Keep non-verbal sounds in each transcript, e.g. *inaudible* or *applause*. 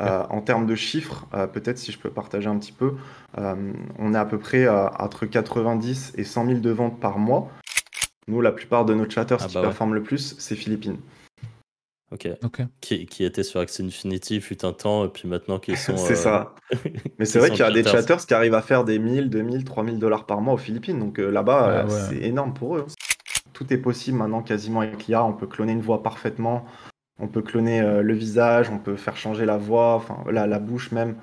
Euh, en termes de chiffres, euh, peut-être si je peux partager un petit peu, euh, on est à peu près entre 90 et 100 000 de ventes par mois. Nous, la plupart de nos chatters, ah qui bah performent le plus, c'est Philippines. Ok. Qui, qui étaient sur Axie Infinity fut un temps, et puis maintenant qui sont. *laughs* c'est ça. Mais *laughs* c'est vrai qu'il y a des chatters qui arrivent à faire des 1000, 2000, 3000 dollars par mois aux Philippines. Donc là-bas, ah c'est énorme pour eux. Tout est possible maintenant quasiment avec l'IA. On peut cloner une voix parfaitement. On peut cloner euh, le visage, on peut faire changer la voix, enfin la, bouche même.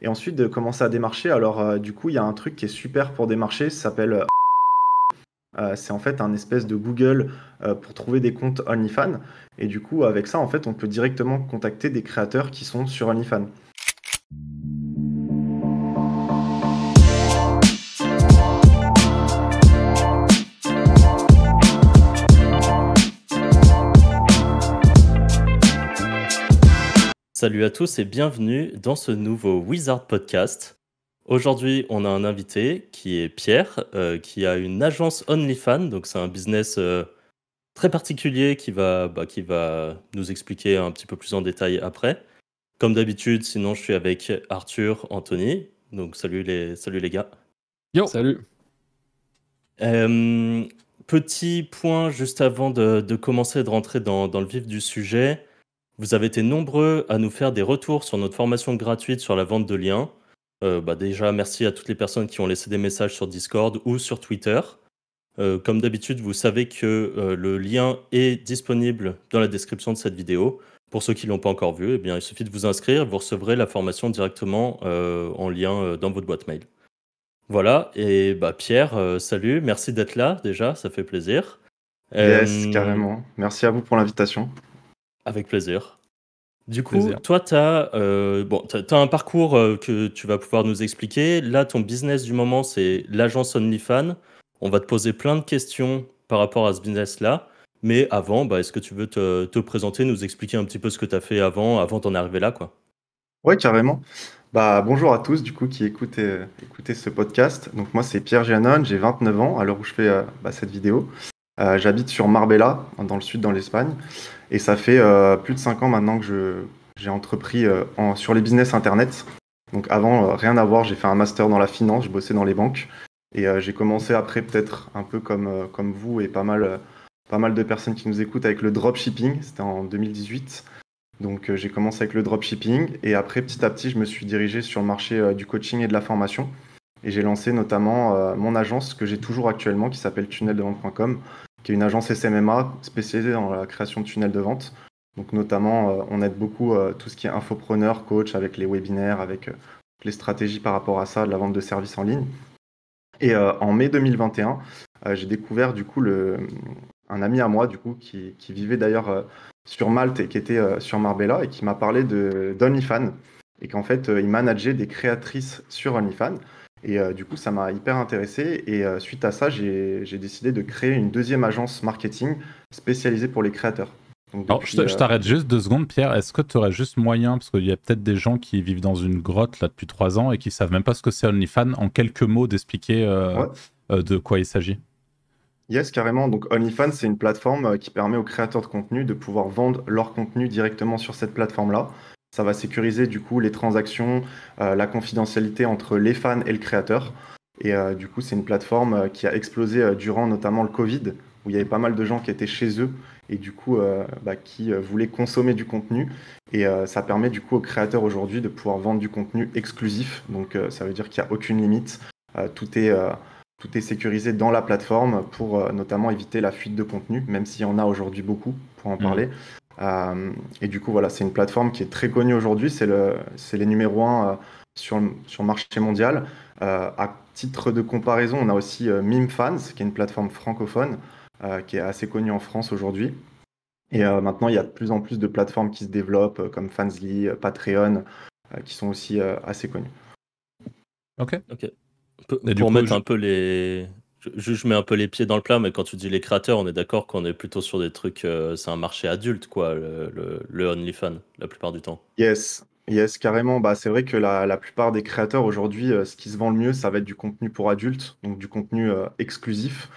Et ensuite commencer à démarcher. Alors euh, du coup, il y a un truc qui est super pour démarcher, ça s'appelle euh, c'est en fait un espèce de Google pour trouver des comptes OnlyFans. Et du coup, avec ça, en fait, on peut directement contacter des créateurs qui sont sur OnlyFans. Salut à tous et bienvenue dans ce nouveau Wizard Podcast. Aujourd'hui, on a un invité qui est Pierre, euh, qui a une agence OnlyFans, donc c'est un business euh, très particulier qui va, bah, qui va nous expliquer un petit peu plus en détail après. Comme d'habitude, sinon je suis avec Arthur, Anthony, donc salut les, salut les gars. Yo Salut euh, Petit point juste avant de, commencer de rentrer dans le vif du sujet. Vous avez été nombreux à nous faire des retours sur notre formation gratuite sur la vente de liens. Euh, bah déjà, merci à toutes les personnes qui ont laissé des messages sur Discord ou sur Twitter. Euh, comme d'habitude, vous savez que euh, le lien est disponible dans la description de cette vidéo. Pour ceux qui ne l'ont pas encore vu, eh bien, il suffit de vous inscrire, vous recevrez la formation directement en lien dans votre boîte mail. Voilà, et bah, Pierre, salut, merci d'être là déjà, ça fait plaisir. Yes, carrément. Merci à vous pour l'invitation. Avec plaisir. Du coup, toi, tu as, euh, bon, un parcours euh, que tu vas pouvoir nous expliquer. Là, ton business du moment, c'est l'agence OnlyFan. On va te poser plein de questions par rapport à ce business-là. Mais avant, bah, est-ce que tu veux te, présenter, nous expliquer un petit peu ce que tu as fait avant, avant d'en arriver là quoi Oui, carrément. Bah, bonjour à tous du coup qui écoutent ce podcast. Donc moi c'est Pierre janon j'ai 29 ans à l'heure où je fais euh, bah, cette vidéo. J'habite sur Marbella, dans le sud, dans l'Espagne. Et ça fait euh, plus de 5 ans maintenant que j'ai entrepris euh, sur les business Internet. Donc avant, euh, rien à voir, j'ai fait un master dans la finance, je bossais dans les banques. Et j'ai commencé après peut-être un peu comme, vous et pas mal, de personnes qui nous écoutent avec le dropshipping, c'était en 2018. Donc j'ai commencé avec le dropshipping et après petit à petit je me suis dirigé sur le marché du coaching et de la formation. Et j'ai lancé notamment mon agence que j'ai toujours actuellement qui s'appelle tunneldevente.com qui est une agence SMMA spécialisée dans la création de tunnels de vente. Donc notamment, euh, on aide beaucoup euh, tout ce qui est infopreneur, coach, avec les webinaires, avec euh, les stratégies par rapport à ça, de la vente de services en ligne. Et en mai 2021, j'ai découvert du coup un ami à moi du coup qui, vivait d'ailleurs sur Malte et qui était sur Marbella et qui m'a parlé de d'OnlyFans et qu'en fait il manageait des créatrices sur OnlyFans. Et euh, du coup, ça m'a hyper intéressé. Et euh, suite à ça, j'ai décidé de créer une deuxième agence marketing spécialisée pour les créateurs. je, euh, t'arrête juste deux secondes, Pierre. Est-ce que tu aurais juste moyen, parce qu'il y a peut-être des gens qui vivent dans une grotte là depuis trois ans et qui savent même pas ce que c'est OnlyFans, en quelques mots d'expliquer de quoi il s'agit Yes, carrément. Donc OnlyFans, c'est une plateforme qui permet aux créateurs de contenu de pouvoir vendre leur contenu directement sur cette plateforme-là. Ça va sécuriser du coup les transactions, euh, la confidentialité entre les fans et le créateur. Et euh, du coup, c'est une plateforme euh, qui a explosé durant notamment le Covid, où il y avait pas mal de gens qui étaient chez eux et du coup bah, qui voulaient consommer du contenu. Et ça permet du coup aux créateurs aujourd'hui de pouvoir vendre du contenu exclusif. Donc ça veut dire qu'il n'y a aucune limite. tout, est, tout est sécurisé dans la plateforme pour notamment éviter la fuite de contenu, même s'il y en a aujourd'hui beaucoup pour en mmh. parler. Euh, et du coup, voilà, c'est une plateforme qui est très connue aujourd'hui. C'est le, les numéros 1 euh, sur, sur, le marché mondial. Euh, à titre de comparaison, on a aussi MemeFans, qui est une plateforme francophone qui est assez connue en France aujourd'hui. Et maintenant, il y a de plus en plus de plateformes qui se développent, comme Fansly, Patreon, qui sont aussi assez connues. Ok. ok. pour mettre un peu les, je, mets un peu les pieds dans le plat, mais quand tu dis les créateurs, on est d'accord qu'on est plutôt sur des trucs. Euh, c'est un marché adulte, quoi, le, le, OnlyFans, la plupart du temps. Yes, yes, carrément. Bah, c'est vrai que la, plupart des créateurs aujourd'hui, euh, ce qui se vend le mieux, ça va être du contenu pour adultes, donc du contenu euh, exclusif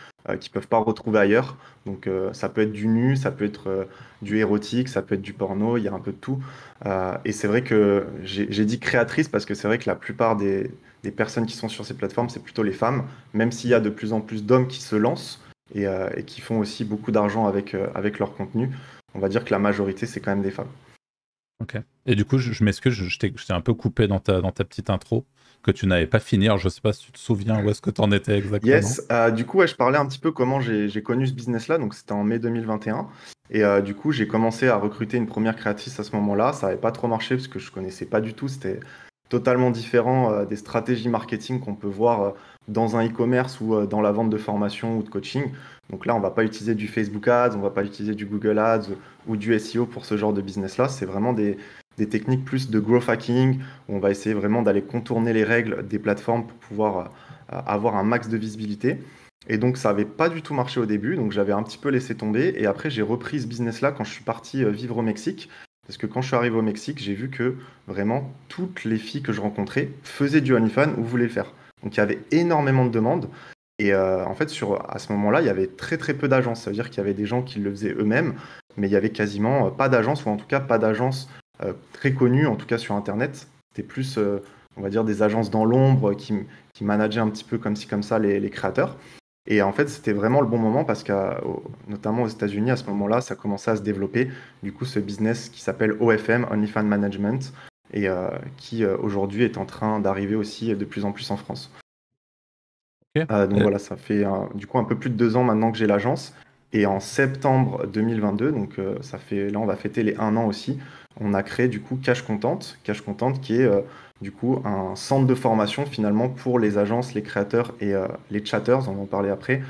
qu'ils peuvent pas retrouver ailleurs. Donc ça peut être du nu, ça peut être du érotique, ça peut être du porno, il y a un peu de tout. et c'est vrai que j'ai dit créatrice parce que c'est vrai que la plupart des les personnes qui sont sur ces plateformes, c'est plutôt les femmes, même s'il y a de plus en plus d'hommes qui se lancent et, euh, qui font aussi beaucoup d'argent avec, euh, avec leur contenu. On va dire que la majorité, c'est quand même des femmes. Ok. Et du coup, je, je m'excuse, je, t'ai un peu coupé dans ta, dans ta petite intro que tu n'avais pas fini. je ne sais pas si tu te souviens où est-ce que tu en étais exactement. Yes. Euh, du coup, je parlais un petit peu comment j'ai connu ce business-là. Donc, c'était en mai 2021. Et du coup, j'ai commencé à recruter une première créatrice à ce moment-là. Ça n'avait pas trop marché parce que je ne connaissais pas du tout. C'était totalement différent euh, des stratégies marketing qu'on peut voir euh, dans un e-commerce ou euh, dans la vente de formation ou de coaching. Donc là, on ne va pas utiliser du Facebook Ads, on ne va pas utiliser du Google Ads ou du SEO pour ce genre de business-là. C'est vraiment des, des, techniques plus de growth hacking, où on va essayer vraiment d'aller contourner les règles des plateformes pour pouvoir avoir un max de visibilité. Et donc ça n'avait pas du tout marché au début, donc j'avais un petit peu laissé tomber. Et après j'ai repris ce business-là quand je suis parti vivre au Mexique. Parce que quand je suis arrivé au Mexique, j'ai vu que vraiment toutes les filles que je rencontrais faisaient du OnlyFans ou voulaient le faire. Donc il y avait énormément de demandes. Et euh, en fait, à ce moment-là, il y avait très très peu d'agences. Ça veut dire qu'il y avait des gens qui le faisaient eux-mêmes, mais il n'y avait quasiment euh, pas d'agence, ou en tout cas pas d'agence euh, très connue, en tout cas sur Internet. C'était plus, on va dire, des agences dans l'ombre qui, qui manageaient un petit peu comme ci, comme ça les créateurs. Et en fait, c'était vraiment le bon moment parce que, notamment aux États-Unis, à ce moment-là, ça commençait à se développer. Du coup, ce business qui s'appelle OFM, Only Fan Management, et euh, qui euh, aujourd'hui est en train d'arriver aussi de plus en plus en France. Euh, donc voilà, ça fait du coup un peu plus de deux ans maintenant que j'ai l'agence. Et en septembre 2022, donc ça fait là, on va fêter les un an aussi. On a créé du coup Cash Contente, Cash Contente qui est du coup un centre de formation finalement pour les agences, les créateurs et euh, les chatters, on va en parler après,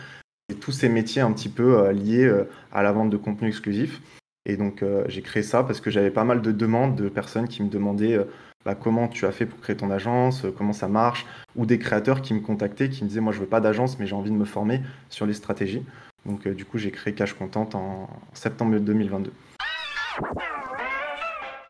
et tous ces métiers un petit peu euh, liés euh, à la vente de contenu exclusif. Et donc j'ai créé ça parce que j'avais pas mal de demandes de personnes qui me demandaient bah, comment tu as fait pour créer ton agence, comment ça marche, ou des créateurs qui me contactaient, qui me disaient moi je veux pas d'agence mais j'ai envie de me former sur les stratégies. Donc du coup j'ai créé Cash Content en septembre 2022.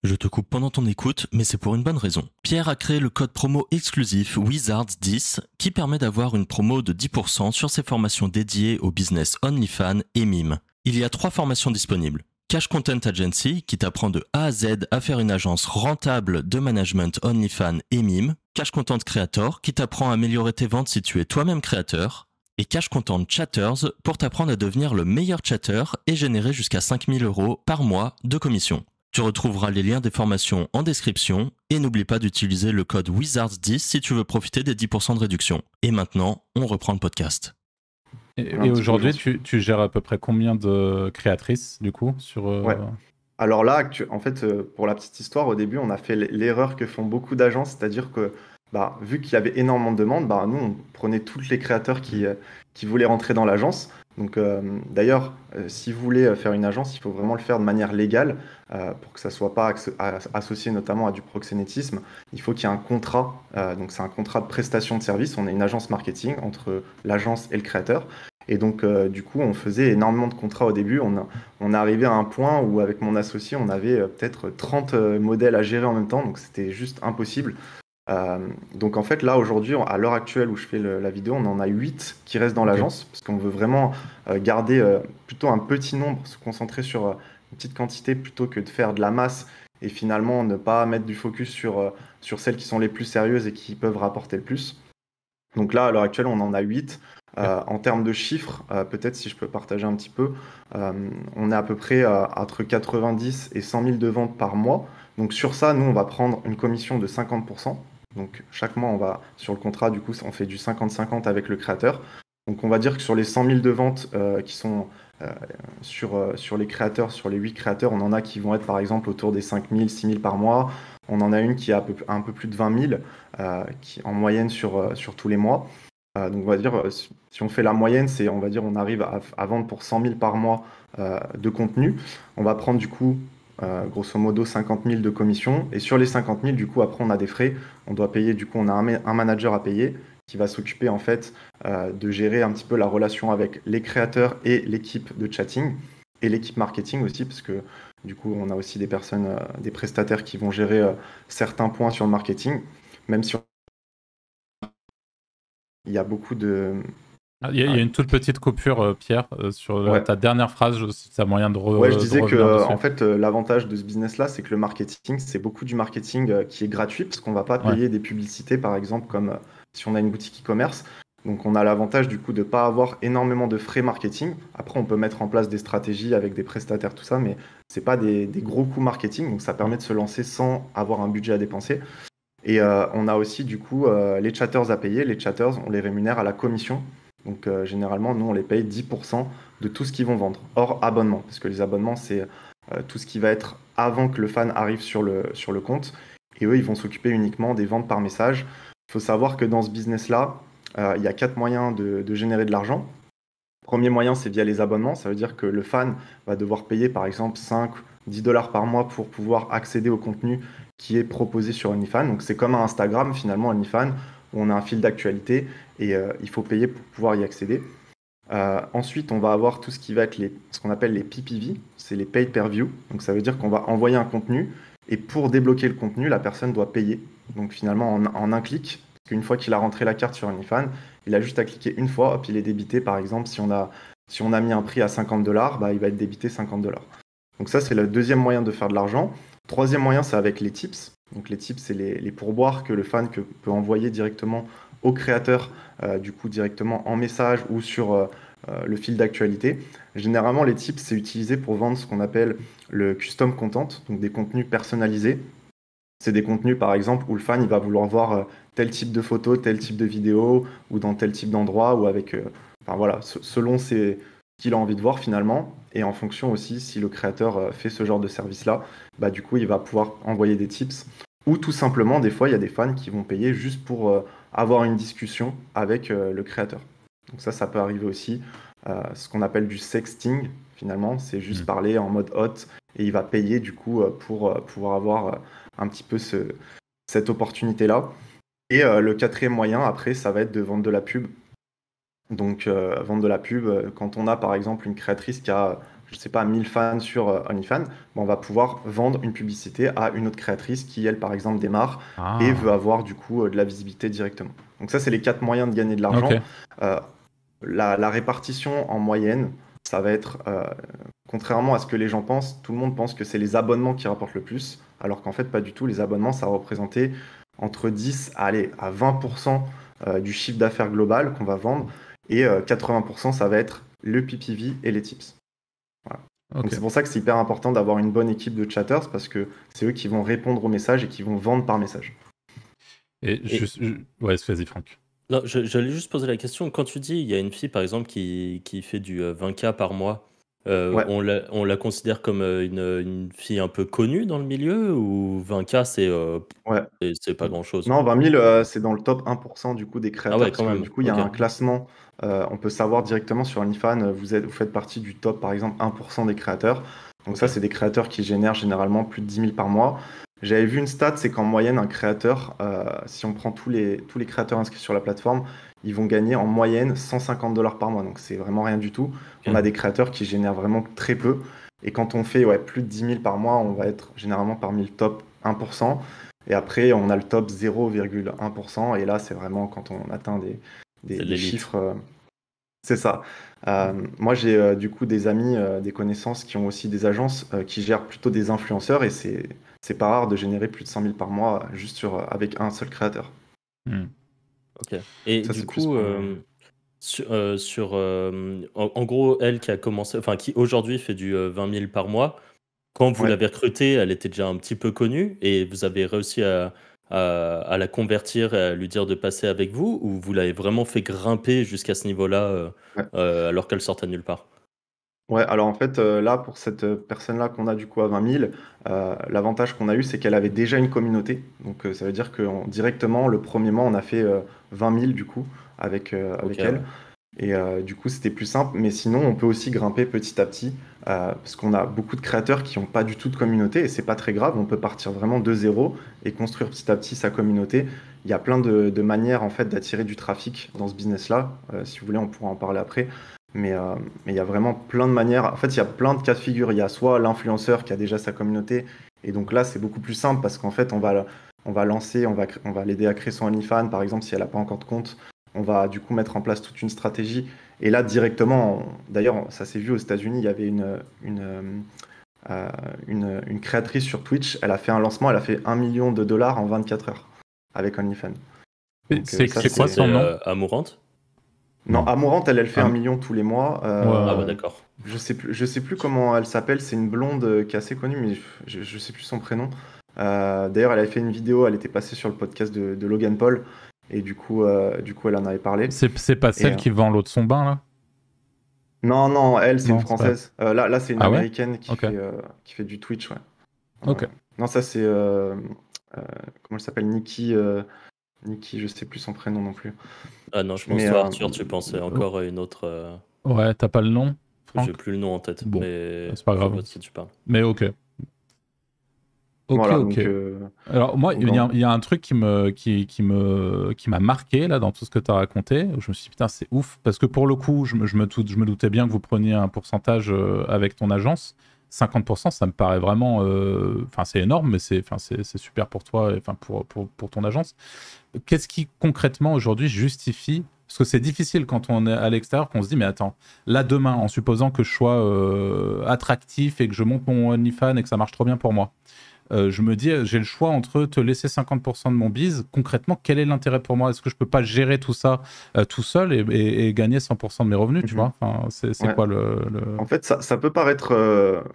Je te coupe pendant ton écoute, mais c'est pour une bonne raison. Pierre a créé le code promo exclusif Wizards10 qui permet d'avoir une promo de 10% sur ses formations dédiées au business OnlyFans et Mime. Il y a trois formations disponibles. Cash Content Agency, qui t'apprend de A à Z à faire une agence rentable de management OnlyFans et Mime. Cash Content Creator, qui t'apprend à améliorer tes ventes si tu es toi-même créateur. Et Cash Content Chatters, pour t'apprendre à devenir le meilleur chatter et générer jusqu'à 5000 euros par mois de commission. Tu retrouveras les liens des formations en description et n'oublie pas d'utiliser le code WIZARDS10 si tu veux profiter des 10% de réduction. Et maintenant, on reprend le podcast. Et, aujourd'hui, tu, gères à peu près combien de créatrices du coup sur euh, Alors là, en fait, euh, pour la petite histoire, au début, on a fait l'erreur que font beaucoup d'agences. c'est-à-dire que bah, vu qu'il y avait énormément de demandes, bah, nous, on prenait tous les créateurs euh, qui voulaient rentrer dans l'agence. Donc euh, d'ailleurs, euh, si vous voulez euh, faire une agence, il faut vraiment le faire de manière légale pour que ça ne soit pas associé notamment à du proxénétisme. Il faut qu'il y ait un contrat, donc c'est un contrat de prestation de service. On est une agence marketing entre l'agence et le créateur. Et donc du coup, on faisait énormément de contrats au début. On, a, on arrivait à un point où avec mon associé, on avait peut-être 30 modèles à gérer en même temps, donc c'était juste impossible. Euh, donc en fait là aujourd'hui, à l'heure actuelle où je fais la vidéo, on en a 8 qui restent dans l'agence parce qu'on veut vraiment euh, garder euh, plutôt un petit nombre, se concentrer sur une petite quantité plutôt que de faire de la masse et finalement ne pas mettre du focus sur, sur celles qui sont les plus sérieuses et qui peuvent rapporter le plus. Donc là à l'heure actuelle, on en a 8. en termes de chiffres, peut-être si je peux partager un petit peu, on est à peu près entre 90 et 100 000 de ventes par mois. Donc sur ça, nous, on va prendre une commission de 50%. Donc chaque mois, on va sur le contrat, du coup, on fait du 50-50 avec le créateur. Donc on va dire que sur les 100 000 de ventes euh, qui sont euh, sur, euh, sur les créateurs, sur les 8 créateurs, on en a qui vont être par exemple autour des 5 000, 6 000 par mois. On en a une qui a peu, un peu plus de 20 000 qui, en moyenne sur, tous les mois. donc on va dire, si on fait la moyenne, c'est on va dire on arrive à, à vendre pour 100 000 par mois de contenu. On va prendre du coup euh, grosso modo 50 000 de commission. Et sur les 50 000, du coup, après, on a des frais. On doit payer, du coup, on a un, manager à payer qui va s'occuper en fait euh, de gérer un petit peu la relation avec les créateurs et l'équipe de chatting et l'équipe marketing aussi, parce que du coup, on a aussi des personnes, euh, des prestataires qui vont gérer certains points sur le marketing, même si il y a beaucoup de, ah, il y, a une toute petite coupure, euh, Pierre, euh, sur ta dernière phrase, si tu moyen de je disais que, en fait, euh, l'avantage de ce business-là, c'est que le marketing, c'est beaucoup du marketing qui est gratuit, parce qu'on ne va pas payer des publicités, par exemple, comme si on a une boutique e-commerce. Donc, on a l'avantage, du coup, de ne pas avoir énormément de frais marketing. Après, on peut mettre en place des stratégies avec des prestataires, tout ça, mais ce c'est pas des, gros coûts marketing. Donc, ça permet de se lancer sans avoir un budget à dépenser. Et on a aussi, du coup, les chatters à payer. Les chatters, on les rémunère à la commission. Donc euh, généralement, nous, on les paye 10% de tout ce qu'ils vont vendre, hors abonnement, parce que les abonnements, c'est euh, tout ce qui va être avant que le fan arrive sur le, sur le compte. Et eux, ils vont s'occuper uniquement des ventes par message. Il faut savoir que dans ce business-là, euh, il y a quatre moyens de, générer de l'argent. Premier moyen, c'est via les abonnements. Ça veut dire que le fan va devoir payer par exemple 5, 10 dollars par mois pour pouvoir accéder au contenu qui est proposé sur OnlyFans. Donc c'est comme un Instagram finalement, OnlyFans, où on a un fil d'actualité et euh, il faut payer pour pouvoir y accéder. Euh, ensuite, on va avoir tout ce qui va être les, ce qu'on appelle les PPV, c'est les paid per view. Donc ça veut dire qu'on va envoyer un contenu et pour débloquer le contenu, la personne doit payer. Donc finalement, en, un clic, une fois qu'il a rentré la carte sur OnlyFans, il a juste à cliquer une fois, puis il est débité. Par exemple, si on a, si on a mis un prix à 50 dollars, bah, il va être débité 50 dollars. Donc ça, c'est le deuxième moyen de faire de l'argent. Troisième moyen, c'est avec les tips. Donc les tips, c'est les, pourboires que le fan peut envoyer directement au créateur, euh, du coup directement en message ou sur euh, euh, le fil d'actualité. Généralement, les tips, c'est utilisé pour vendre ce qu'on appelle le custom content, donc des contenus personnalisés. C'est des contenus, par exemple, où le fan il va vouloir voir tel type de photo, tel type de vidéo, ou dans tel type d'endroit, ou avec. enfin voilà, selon ce qu'il a envie de voir finalement, et en fonction aussi si le créateur fait ce genre de service-là, bah, du coup, il va pouvoir envoyer des tips. Ou tout simplement, des fois, il y a des fans qui vont payer juste pour avoir une discussion avec euh, le créateur. Donc ça, ça peut arriver aussi. Euh, ce qu'on appelle du sexting, finalement, c'est juste mm. parler en mode hot et il va payer du coup euh, pour pouvoir avoir un petit peu ce, cette opportunité-là. Et le quatrième moyen, après, ça va être de vendre de la pub. Donc, vendre de la pub, quand on a par exemple une créatrice qui a je ne sais pas, 1000 fans sur euh, OnlyFans, ben, on va pouvoir vendre une publicité à une autre créatrice qui, elle, par exemple, démarre ah. et veut avoir du coup euh, de la visibilité directement. Donc ça, c'est les quatre moyens de gagner de l'argent. Euh, la, répartition en moyenne, ça va être, contrairement à ce que les gens pensent, tout le monde pense que c'est les abonnements qui rapportent le plus, alors qu'en fait, pas du tout. Les abonnements, ça va représenter entre 10 à, à 20% du chiffre d'affaires global qu'on va vendre, et 80%, ça va être le PPV et les tips. C'est pour ça que c'est hyper important d'avoir une bonne équipe de chatters parce que c'est eux qui vont répondre aux messages et qui vont vendre par message. Et, Ouais, vas-y Franck. j'allais juste poser la question. Quand tu dis, il y a une fille par exemple qui, qui fait du 20K euh, par mois, euh, on, la, on, la, considère comme euh, une, une, fille un peu connue dans le milieu ou 20K c'est euh, pas grand chose Non, 20 000 c'est dans le top 1% du coup des créateurs. Ah du coup, il y a un classement euh, on peut savoir directement sur OnlyFans, euh, vous, vous faites partie du top, par exemple, 1% des créateurs. Donc ça, c'est des créateurs qui génèrent généralement plus de 10 000 par mois. J'avais vu une stat, c'est qu'en moyenne, un créateur, euh, si on prend tous les, créateurs inscrits sur la plateforme, ils vont gagner en moyenne 150 dollars par mois. Donc c'est vraiment rien du tout. On a des créateurs qui génèrent vraiment très peu. Et quand on fait plus de 10 000 par mois, on va être généralement parmi le top 1%. Et après, on a le top 0,1%. Et là, c'est vraiment quand on atteint des, des, chiffres. Euh, c'est ça. Euh, moi, j'ai euh, du coup des amis, des connaissances qui ont aussi des agences qui gèrent plutôt des influenceurs et c'est, c'est pas rare de générer plus de 000 par mois juste sur, avec un seul créateur. Hmm. Ok. Et du coup, sur, en, gros, elle qui a commencé, enfin qui aujourd'hui fait du 20 000 par mois, quand vous l'avez recrutée, elle était déjà un petit peu connue et vous avez réussi à, à, la convertir et à lui dire de passer avec vous Ou vous l'avez vraiment fait grimper jusqu'à ce niveau-là euh, euh, alors qu'elle sortait nulle part Ouais, alors en fait, euh, là, pour cette personne-là qu'on a du coup à 20 000, l'avantage qu'on a eu, c'est qu'elle avait déjà une communauté. Donc ça veut dire que directement, le premier mois, on a fait 20 000 du coup avec, avec elle. Et du coup, c'était plus simple. Mais sinon, on peut aussi grimper petit à petit. Euh, parce qu'on a beaucoup de créateurs qui n'ont pas du tout de communauté et c'est pas très grave. On peut partir vraiment de zéro et construire petit à petit sa communauté. Il y a plein de, manières en fait d'attirer du trafic dans ce business-là. Euh, si vous voulez, on pourra en parler après. Euh, mais, il y a vraiment plein de manières. En fait, il y a plein de cas de figure. Il y a soit l'influenceur qui a déjà sa communauté et donc là, c'est beaucoup plus simple parce qu'en fait, on va, lancer, on va, on va l'aider à créer son OnlyFans par exemple si elle n'a pas encore de compte. On va du coup mettre en place toute une stratégie et là, directement, d'ailleurs, ça s'est vu aux États-Unis, il y avait une, euh, euh, créatrice sur Twitch, elle a fait un lancement, elle a fait 1 million de dollars en 24 heures avec OnlyFans. Euh, c'est quoi son nom Amourante Non, Amourante, elle, elle fait ah. un 1 million tous les mois. Ah bah d'accord. Je sais je sais plus comment elle s'appelle, c'est une blonde qui est assez connue, mais je, ne sais plus son prénom. D'ailleurs, elle avait fait une vidéo, elle était passée sur le podcast de Logan Paul. Et du coup, euh, du coup, elle en avait parlé. C'est pas celle qui vend l'eau de son bain, là Non, non, elle, c'est une française. Euh, là, là c'est une ah américaine qui, fait, euh, qui fait du Twitch, ouais. Ok. non, ça, c'est. comment elle s'appelle Nikki. Nikki, je sais plus son prénom non plus. Ah non, je pense que Arthur, tu pensais encore une autre. Ouais, t'as pas le nom J'ai plus le nom en tête, mais c'est pas grave. Si tu parles. Mais ok. Ok, ok. Euh, Alors moi, il y, a un truc qui me, qui, me, qui m'a marqué là dans tout ce que tu as raconté. je me suis dit, putain, c'est ouf parce que pour le coup, je me, je me, doutais bien que vous preniez un pourcentage euh, avec ton agence. 50%, ça me paraît vraiment, euh, enfin c'est énorme, mais c'est, c'est super pour toi, enfin pour, pour, pour ton agence. Qu'est-ce qui concrètement aujourd'hui justifie parce que c'est difficile quand on est à l'extérieur qu'on se dit, mais attends, là demain, en supposant que je sois attractif et que je monte mon OnlyFans et que ça marche trop bien pour moi, euh, je me dis, euh, j'ai le choix entre te laisser 50% de mon bise. Concrètement, quel est l'intérêt pour moi Est-ce que je peux pas gérer tout ça euh, tout seul et, gagner 100% de mes revenus Tu mhm. vois C'est quoi le, En fait, ça, peut paraître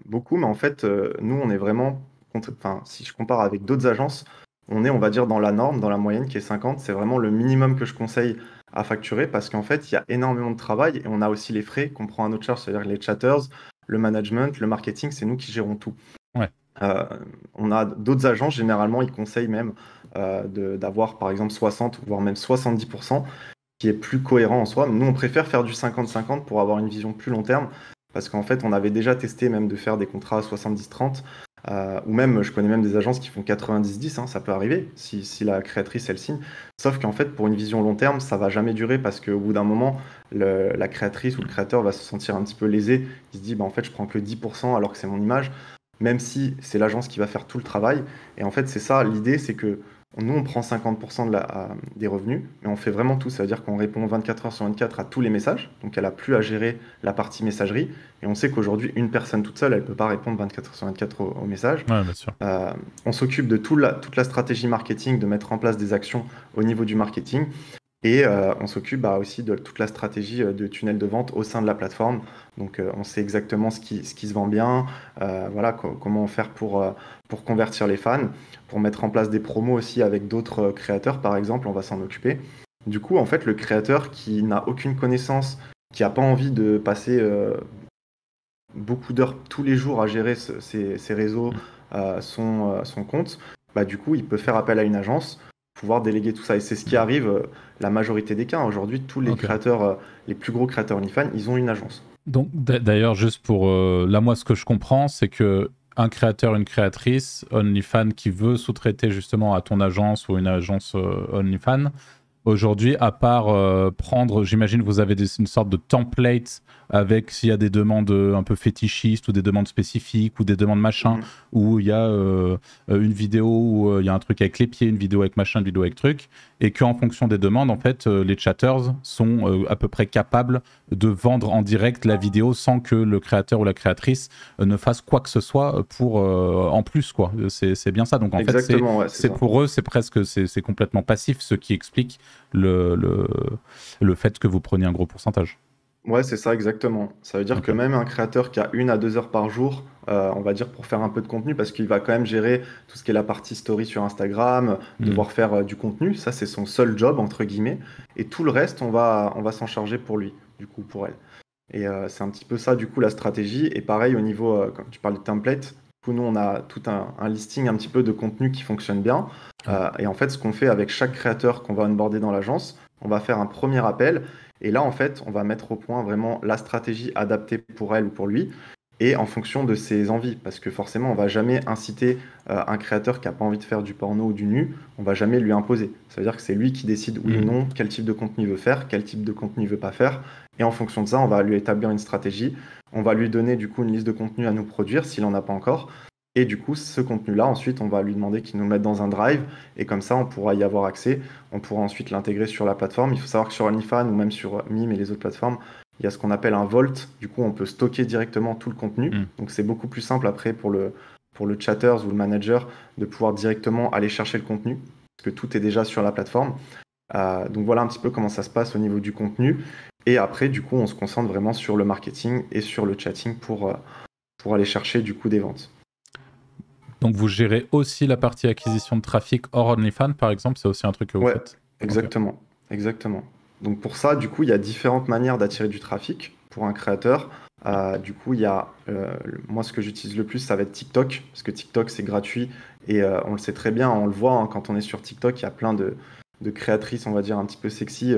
beaucoup, mais en fait, nous, on est vraiment. Enfin, si je compare avec d'autres agences, on est, on va dire, dans la norme, dans la moyenne qui est 50. C'est vraiment le minimum que je conseille à facturer parce qu'en fait, il y a énormément de travail et on a aussi les frais qu'on prend à notre charge, c'est-à-dire les chatters, le management, le marketing, c'est nous qui gérons tout. Ouais. Euh, on a d'autres agences, généralement, ils conseillent même euh, d'avoir par exemple 60, voire même 70%, qui est plus cohérent en soi. Nous, on préfère faire du 50-50 pour avoir une vision plus long terme, parce qu'en fait, on avait déjà testé même de faire des contrats 70-30. Euh, ou même, je connais même des agences qui font 90-10, hein, ça peut arriver si, la créatrice elle signe. Sauf qu'en fait, pour une vision long terme, ça va jamais durer parce qu'au bout d'un moment, la créatrice ou le créateur va se sentir un petit peu lésé. Il se dit, bah, en fait, je prends que 10% alors que c'est mon image même si c'est l'agence qui va faire tout le travail. Et en fait, c'est ça, l'idée, c'est que nous, on prend 50% des revenus, mais on fait vraiment tout. C'est-à-dire qu'on répond 24 heures sur 24 à tous les messages. Donc, elle n'a plus à gérer la partie messagerie. Et on sait qu'aujourd'hui, une personne toute seule, elle ne peut pas répondre 24 heures sur 24 aux, messages. on s'occupe de toute la stratégie marketing, de mettre en place des actions au niveau du marketing. Et euh, on s'occupe bah, aussi de toute la stratégie euh, de tunnel de vente au sein de la plateforme. Donc euh, on sait exactement ce qui, se vend bien, voilà, comment faire pour, convertir les fans, pour mettre en place des promos aussi avec d'autres créateurs, par exemple, on va s'en occuper. Du coup, en fait, le créateur qui n'a aucune connaissance, qui n'a pas envie de passer beaucoup d'heures tous les jours à gérer ses, réseaux, son, son, compte, bah, du coup, il peut faire appel à une agence pouvoir déléguer tout ça. Et c'est ce qui arrive euh, la majorité des cas. Aujourd'hui, tous les créateurs, euh, les plus gros créateurs OnlyFans, ils ont une agence. Donc d'ailleurs, juste pour euh, là, moi, ce que je comprends, c'est que un créateur, une créatrice OnlyFans qui veut sous-traiter justement à ton agence ou une agence OnlyFans, aujourd'hui, à part prendre, j'imagine, vous avez une sorte de template avec s'il y a des demandes euh, un peu fétichistes ou des demandes spécifiques ou des demandes machin, mhm. où il y a euh, euh, une vidéo où il y a un truc avec les pieds, une vidéo avec machin, une vidéo avec truc, et qu'en fonction des demandes, en fait, les chatters sont à peu près capables de vendre en direct la vidéo sans que le créateur ou la créatrice ne fasse quoi que ce soit pour en plus, quoi. C'est bien ça. Donc en fait, c'est pour eux, c'est presque, c'est complètement passif, ce qui explique le, le, le fait que vous preniez un gros pourcentage. Ouais, c'est ça, exactement. Ça veut dire que même un créateur qui a une à deux heures par jour, euh, on va dire pour faire un peu de contenu, parce qu'il va quand même gérer tout ce qui est la partie story sur Instagram, mm. devoir faire euh, du contenu, ça c'est son seul job, entre guillemets, et tout le reste, on va, on va s'en charger pour lui, du coup, pour elle. Et euh, c'est un petit peu ça, du coup, la stratégie. Et pareil, au niveau, quand tu parles de template, du coup, nous, on a tout un, listing un petit peu de contenu qui fonctionne bien. et en fait, ce qu'on fait avec chaque créateur qu'on va onboarder dans l'agence, on va faire un premier appel et là, en fait, on va mettre au point vraiment la stratégie adaptée pour elle ou pour lui et en fonction de ses envies. Parce que forcément, on va jamais inciter euh, un créateur qui n'a pas envie de faire du porno ou du nu, on va jamais lui imposer. Ça veut dire que c'est lui qui décide ou mm. non quel type de contenu il veut faire, quel type de contenu il veut pas faire. Et en fonction de ça, on va lui établir une stratégie. On va lui donner du coup une liste de contenu à nous produire s'il n'en a pas encore. Et du coup, ce contenu-là, ensuite, on va lui demander qu'il nous mette dans un drive. Et comme ça, on pourra y avoir accès. On pourra ensuite l'intégrer sur la plateforme. Il faut savoir que sur OnlyFans ou même sur Mime et les autres plateformes, il y a ce qu'on appelle un vault. Du coup, on peut stocker directement tout le contenu. Mm. Donc, c'est beaucoup plus simple après pour le, pour le chatters ou le manager de pouvoir directement aller chercher le contenu. Parce que tout est déjà sur la plateforme. Euh, donc, voilà un petit peu comment ça se passe au niveau du contenu. Et après, du coup, on se concentre vraiment sur le marketing et sur le chatting pour, euh, pour aller chercher du coup des ventes. Donc vous gérez aussi la partie acquisition de trafic hors OnlyFans, par exemple, c'est aussi un truc que vous Exactement, exactement. Donc pour ça, du coup, il y a différentes manières d'attirer du trafic pour un créateur. Euh, du coup, il y a, euh, moi, ce que j'utilise le plus, ça va être TikTok, parce que TikTok, c'est gratuit et euh, on le sait très bien, on le voit hein, quand on est sur TikTok, il y a plein de, créatrices, on va dire, un petit peu sexy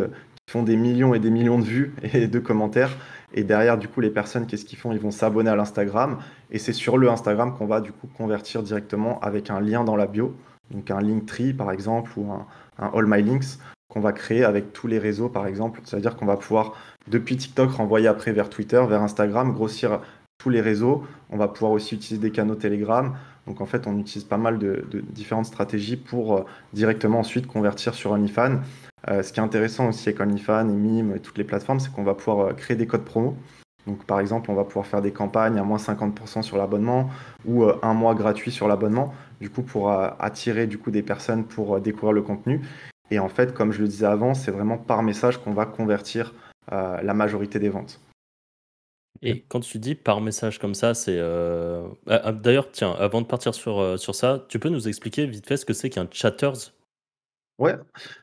qui font des millions et des millions de vues et de commentaires et derrière, du coup, les personnes, qu'est-ce qu'ils font Ils vont s'abonner à l'Instagram. Et c'est sur le Instagram qu'on va, du coup, convertir directement avec un lien dans la bio. Donc, un Linktree, par exemple, ou un, All My Links qu'on va créer avec tous les réseaux, par exemple. C'est-à-dire qu'on va pouvoir, depuis TikTok, renvoyer après vers Twitter, vers Instagram, grossir tous les réseaux. On va pouvoir aussi utiliser des canaux Telegram. Donc, en fait, on utilise pas mal de, différentes stratégies pour euh, directement ensuite convertir sur OnlyFans. Euh, ce qui est intéressant aussi avec OnlyFans et Mime et toutes les plateformes, c'est qu'on va pouvoir euh, créer des codes promo. Donc par exemple, on va pouvoir faire des campagnes à moins 50% sur l'abonnement ou euh, un mois gratuit sur l'abonnement, du coup pour attirer du coup des personnes pour découvrir le contenu. Et en fait, comme je le disais avant, c'est vraiment par message qu'on va convertir la majorité des ventes. Et quand tu dis par message comme ça, c'est. Ah, ah, d'ailleurs, tiens, avant de partir sur, sur ça, tu peux nous expliquer vite fait ce que c'est qu'un chatters Ouais,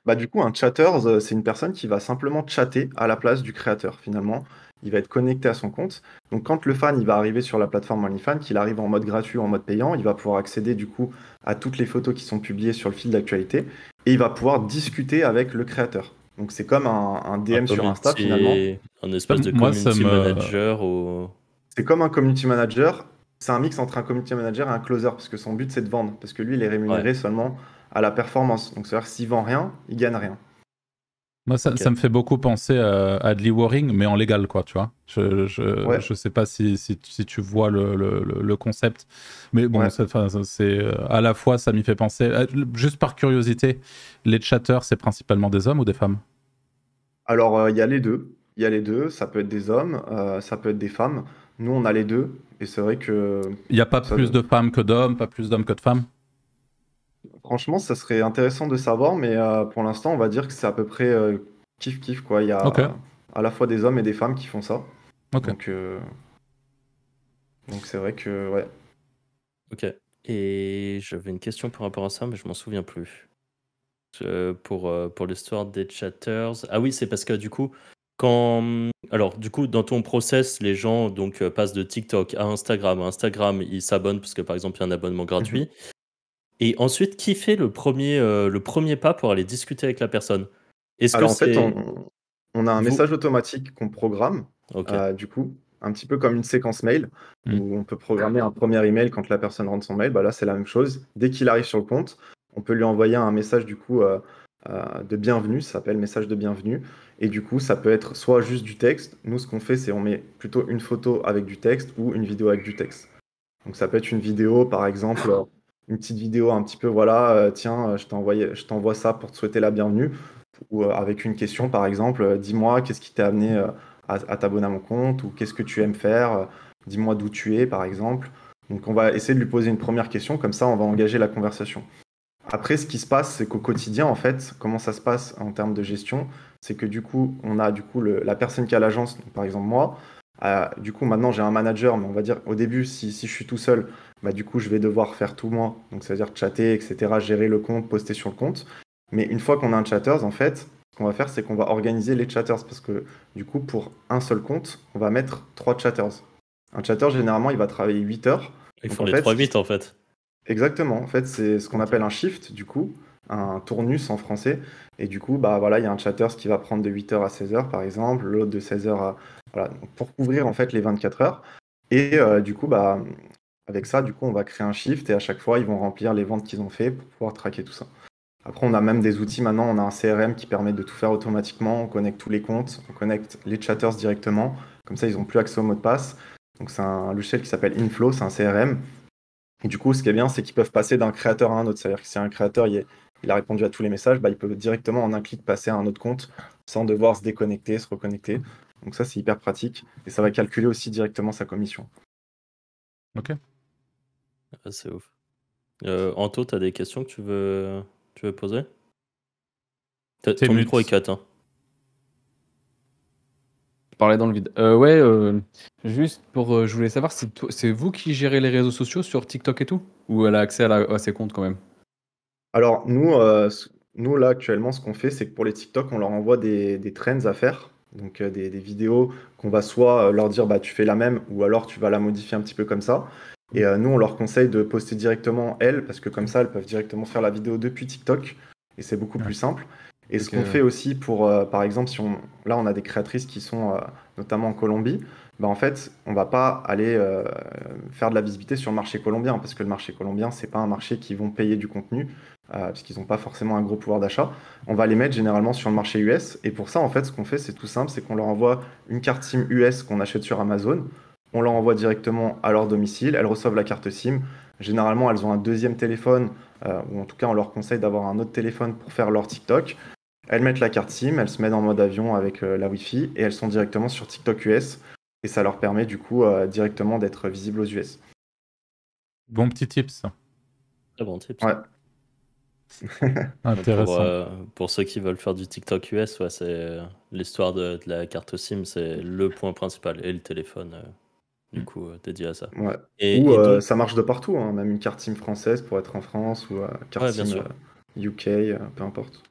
bah du coup, un chatter euh, c'est une personne qui va simplement chatter à la place du créateur finalement. Il va être connecté à son compte. Donc quand le fan il va arriver sur la plateforme OnlyFans, qu'il arrive en mode gratuit ou en mode payant, il va pouvoir accéder du coup à toutes les photos qui sont publiées sur le fil d'actualité et il va pouvoir discuter avec le créateur. Donc c'est comme un, DM sur Insta finalement. Un espace de community manager ou... C'est comme un community manager. C'est un mix entre un community manager et un closer parce que son but c'est de vendre parce que lui il est rémunéré seulement à la performance. Donc c'est-à-dire s'il vend rien, il gagne rien. Moi, ça, me fait beaucoup penser à Adley Waring, mais en légal, quoi, tu vois. Je, je, je sais pas si, si, si, tu vois le, le, le concept, mais bon, c'est euh, à la fois, ça m'y fait penser. Euh, juste par curiosité, les chatters, c'est principalement des hommes ou des femmes Alors, euh, il y a les deux. Il y a les deux, ça peut être des hommes, ça peut être des femmes. Nous, on a les deux, et c'est vrai que. Il n'y a pas plus de femmes que d'hommes, pas plus d'hommes que de femmes Franchement, ça serait intéressant de savoir, mais euh, pour l'instant, on va dire que c'est à peu près euh, kiff kiff quoi. Il y a à la fois des hommes et des femmes qui font ça. Euh, donc c'est vrai que ouais. Ok. Et j'avais une question par rapport à ça, mais je m'en souviens plus. pour pour l'histoire des chatters. Ah oui, c'est parce que du coup, quand... alors du coup dans ton process les gens donc passent de TikTok à Instagram Instagram ils s'abonnent parce que par exemple il y a un abonnement gratuit mhm. Et ensuite, qui fait le premier, euh, le premier pas pour aller discuter avec la personne Est-ce que en fait, on, a un message automatique qu'on programme, euh, du coup, un petit peu comme une séquence mail, hmm. où on peut programmer un premier email quand la personne rentre son mail. Bah là, c'est la même chose. Dès qu'il arrive sur le compte, on peut lui envoyer un message, du coup, euh, de bienvenue, ça s'appelle message de bienvenue. Et du coup, ça peut être soit juste du texte. Nous, ce qu'on fait, c'est on met plutôt une photo avec du texte ou une vidéo avec du texte. Donc ça peut être une vidéo, par exemple, *laughs* une petite vidéo un petit peu, voilà, euh, tiens, euh, je t'envoie ça pour te souhaiter la bienvenue, ou euh, avec une question par exemple, dis-moi qu'est-ce qui t'a amené à, t'abonner à mon compte, ou qu'est-ce que tu aimes faire, dis-moi d'où tu es par exemple. Donc on va essayer de lui poser une première question, comme ça on va engager la conversation. Après, ce qui se passe, c'est qu'au quotidien, en fait, comment ça se passe en termes de gestion, c'est que du coup, on a du coup la personne qui a l'agence, par exemple moi, ah, du coup, maintenant j'ai un manager, mais on va dire au début, si, je suis tout seul, bah, du coup, je vais devoir faire tout moi. Donc, c'est-à-dire chatter, etc., gérer le compte, poster sur le compte. Mais une fois qu'on a un chatters, en fait, ce qu'on va faire, c'est qu'on va organiser les chatters. Parce que du coup, pour un seul compte, on va mettre trois chatters. Un chatter, généralement, il va travailler 8 heures. il faut les 8 en fait. Exactement. En fait, c'est ce qu'on appelle un shift, du coup, un tournus en français. Et du coup, bah voilà, il y a un chatter qui va prendre de 8 heures à 16 heures, par exemple, l'autre de 16 heures à, voilà, pour couvrir en fait les 24 heures. Et euh, du coup, bah, avec ça, du coup, on va créer un shift et à chaque fois, ils vont remplir les ventes qu'ils ont fait pour pouvoir traquer tout ça. Après, on a même des outils maintenant, on a un CRM qui permet de tout faire automatiquement, on connecte tous les comptes, on connecte les chatters directement, comme ça ils n'ont plus accès au mot de passe. Donc c'est un logiciel qui s'appelle Inflow, c'est un CRM. Et du coup, ce qui est bien, c'est qu'ils peuvent passer d'un créateur à un autre. C'est-à-dire que si un créateur il a répondu à tous les messages, bah, il peut directement en un clic passer à un autre compte sans devoir se déconnecter, se reconnecter. Donc ça, c'est hyper pratique et ça va calculer aussi directement sa commission. Ok. Ah, c'est ouf. Euh, Anto, tu as des questions que tu veux, tu veux poser Ton micro est 4. Hein. Parler dans le vide. Euh, ouais, euh, juste pour. je voulais savoir c'est vous qui gérez les réseaux sociaux sur TikTok et tout Ou elle a accès à, ses comptes quand même Alors, nous, nous là, actuellement, ce qu'on fait, c'est que pour les TikTok, on leur envoie des trends à faire donc euh, des, vidéos qu'on va soit euh, leur dire bah tu fais la même ou alors tu vas la modifier un petit peu comme ça. Et euh, nous on leur conseille de poster directement elles parce que comme ça elles peuvent directement faire la vidéo depuis TikTok et c'est beaucoup plus simple. Et ce qu'on fait aussi pour par exemple si on là on a des créatrices qui sont notamment en Colombie, bah en fait on va pas aller faire de la visibilité sur le marché colombien parce que le marché colombien c'est pas un marché qui vont payer du contenu, euh, parce qu'ils n'ont pas forcément un gros pouvoir d'achat, on va les mettre généralement sur le marché US. Et pour ça, en fait, ce qu'on fait, c'est tout simple, c'est qu'on leur envoie une carte SIM US qu'on achète sur Amazon, on leur envoie directement à leur domicile, elles reçoivent la carte SIM. Généralement, elles ont un deuxième téléphone, euh, ou en tout cas, on leur conseille d'avoir un autre téléphone pour faire leur TikTok. Elles mettent la carte SIM, elles se mettent en mode avion avec euh, la Wi-Fi, et elles sont directement sur TikTok US. Et ça leur permet du coup directement d'être visibles aux US. Bon petit tips. bon tips. Ouais. *laughs* Ah, intéressant. Euh, pour, ceux qui veulent faire du TikTok US, ouais, c'est euh, l'histoire de, la carte SIM, c'est le point principal et le téléphone. Euh, du mm. coup, dédié à ça. Et, ou ça marche de partout, hein, même une carte SIM française pour être en France ou carte SIM UK, peu importe.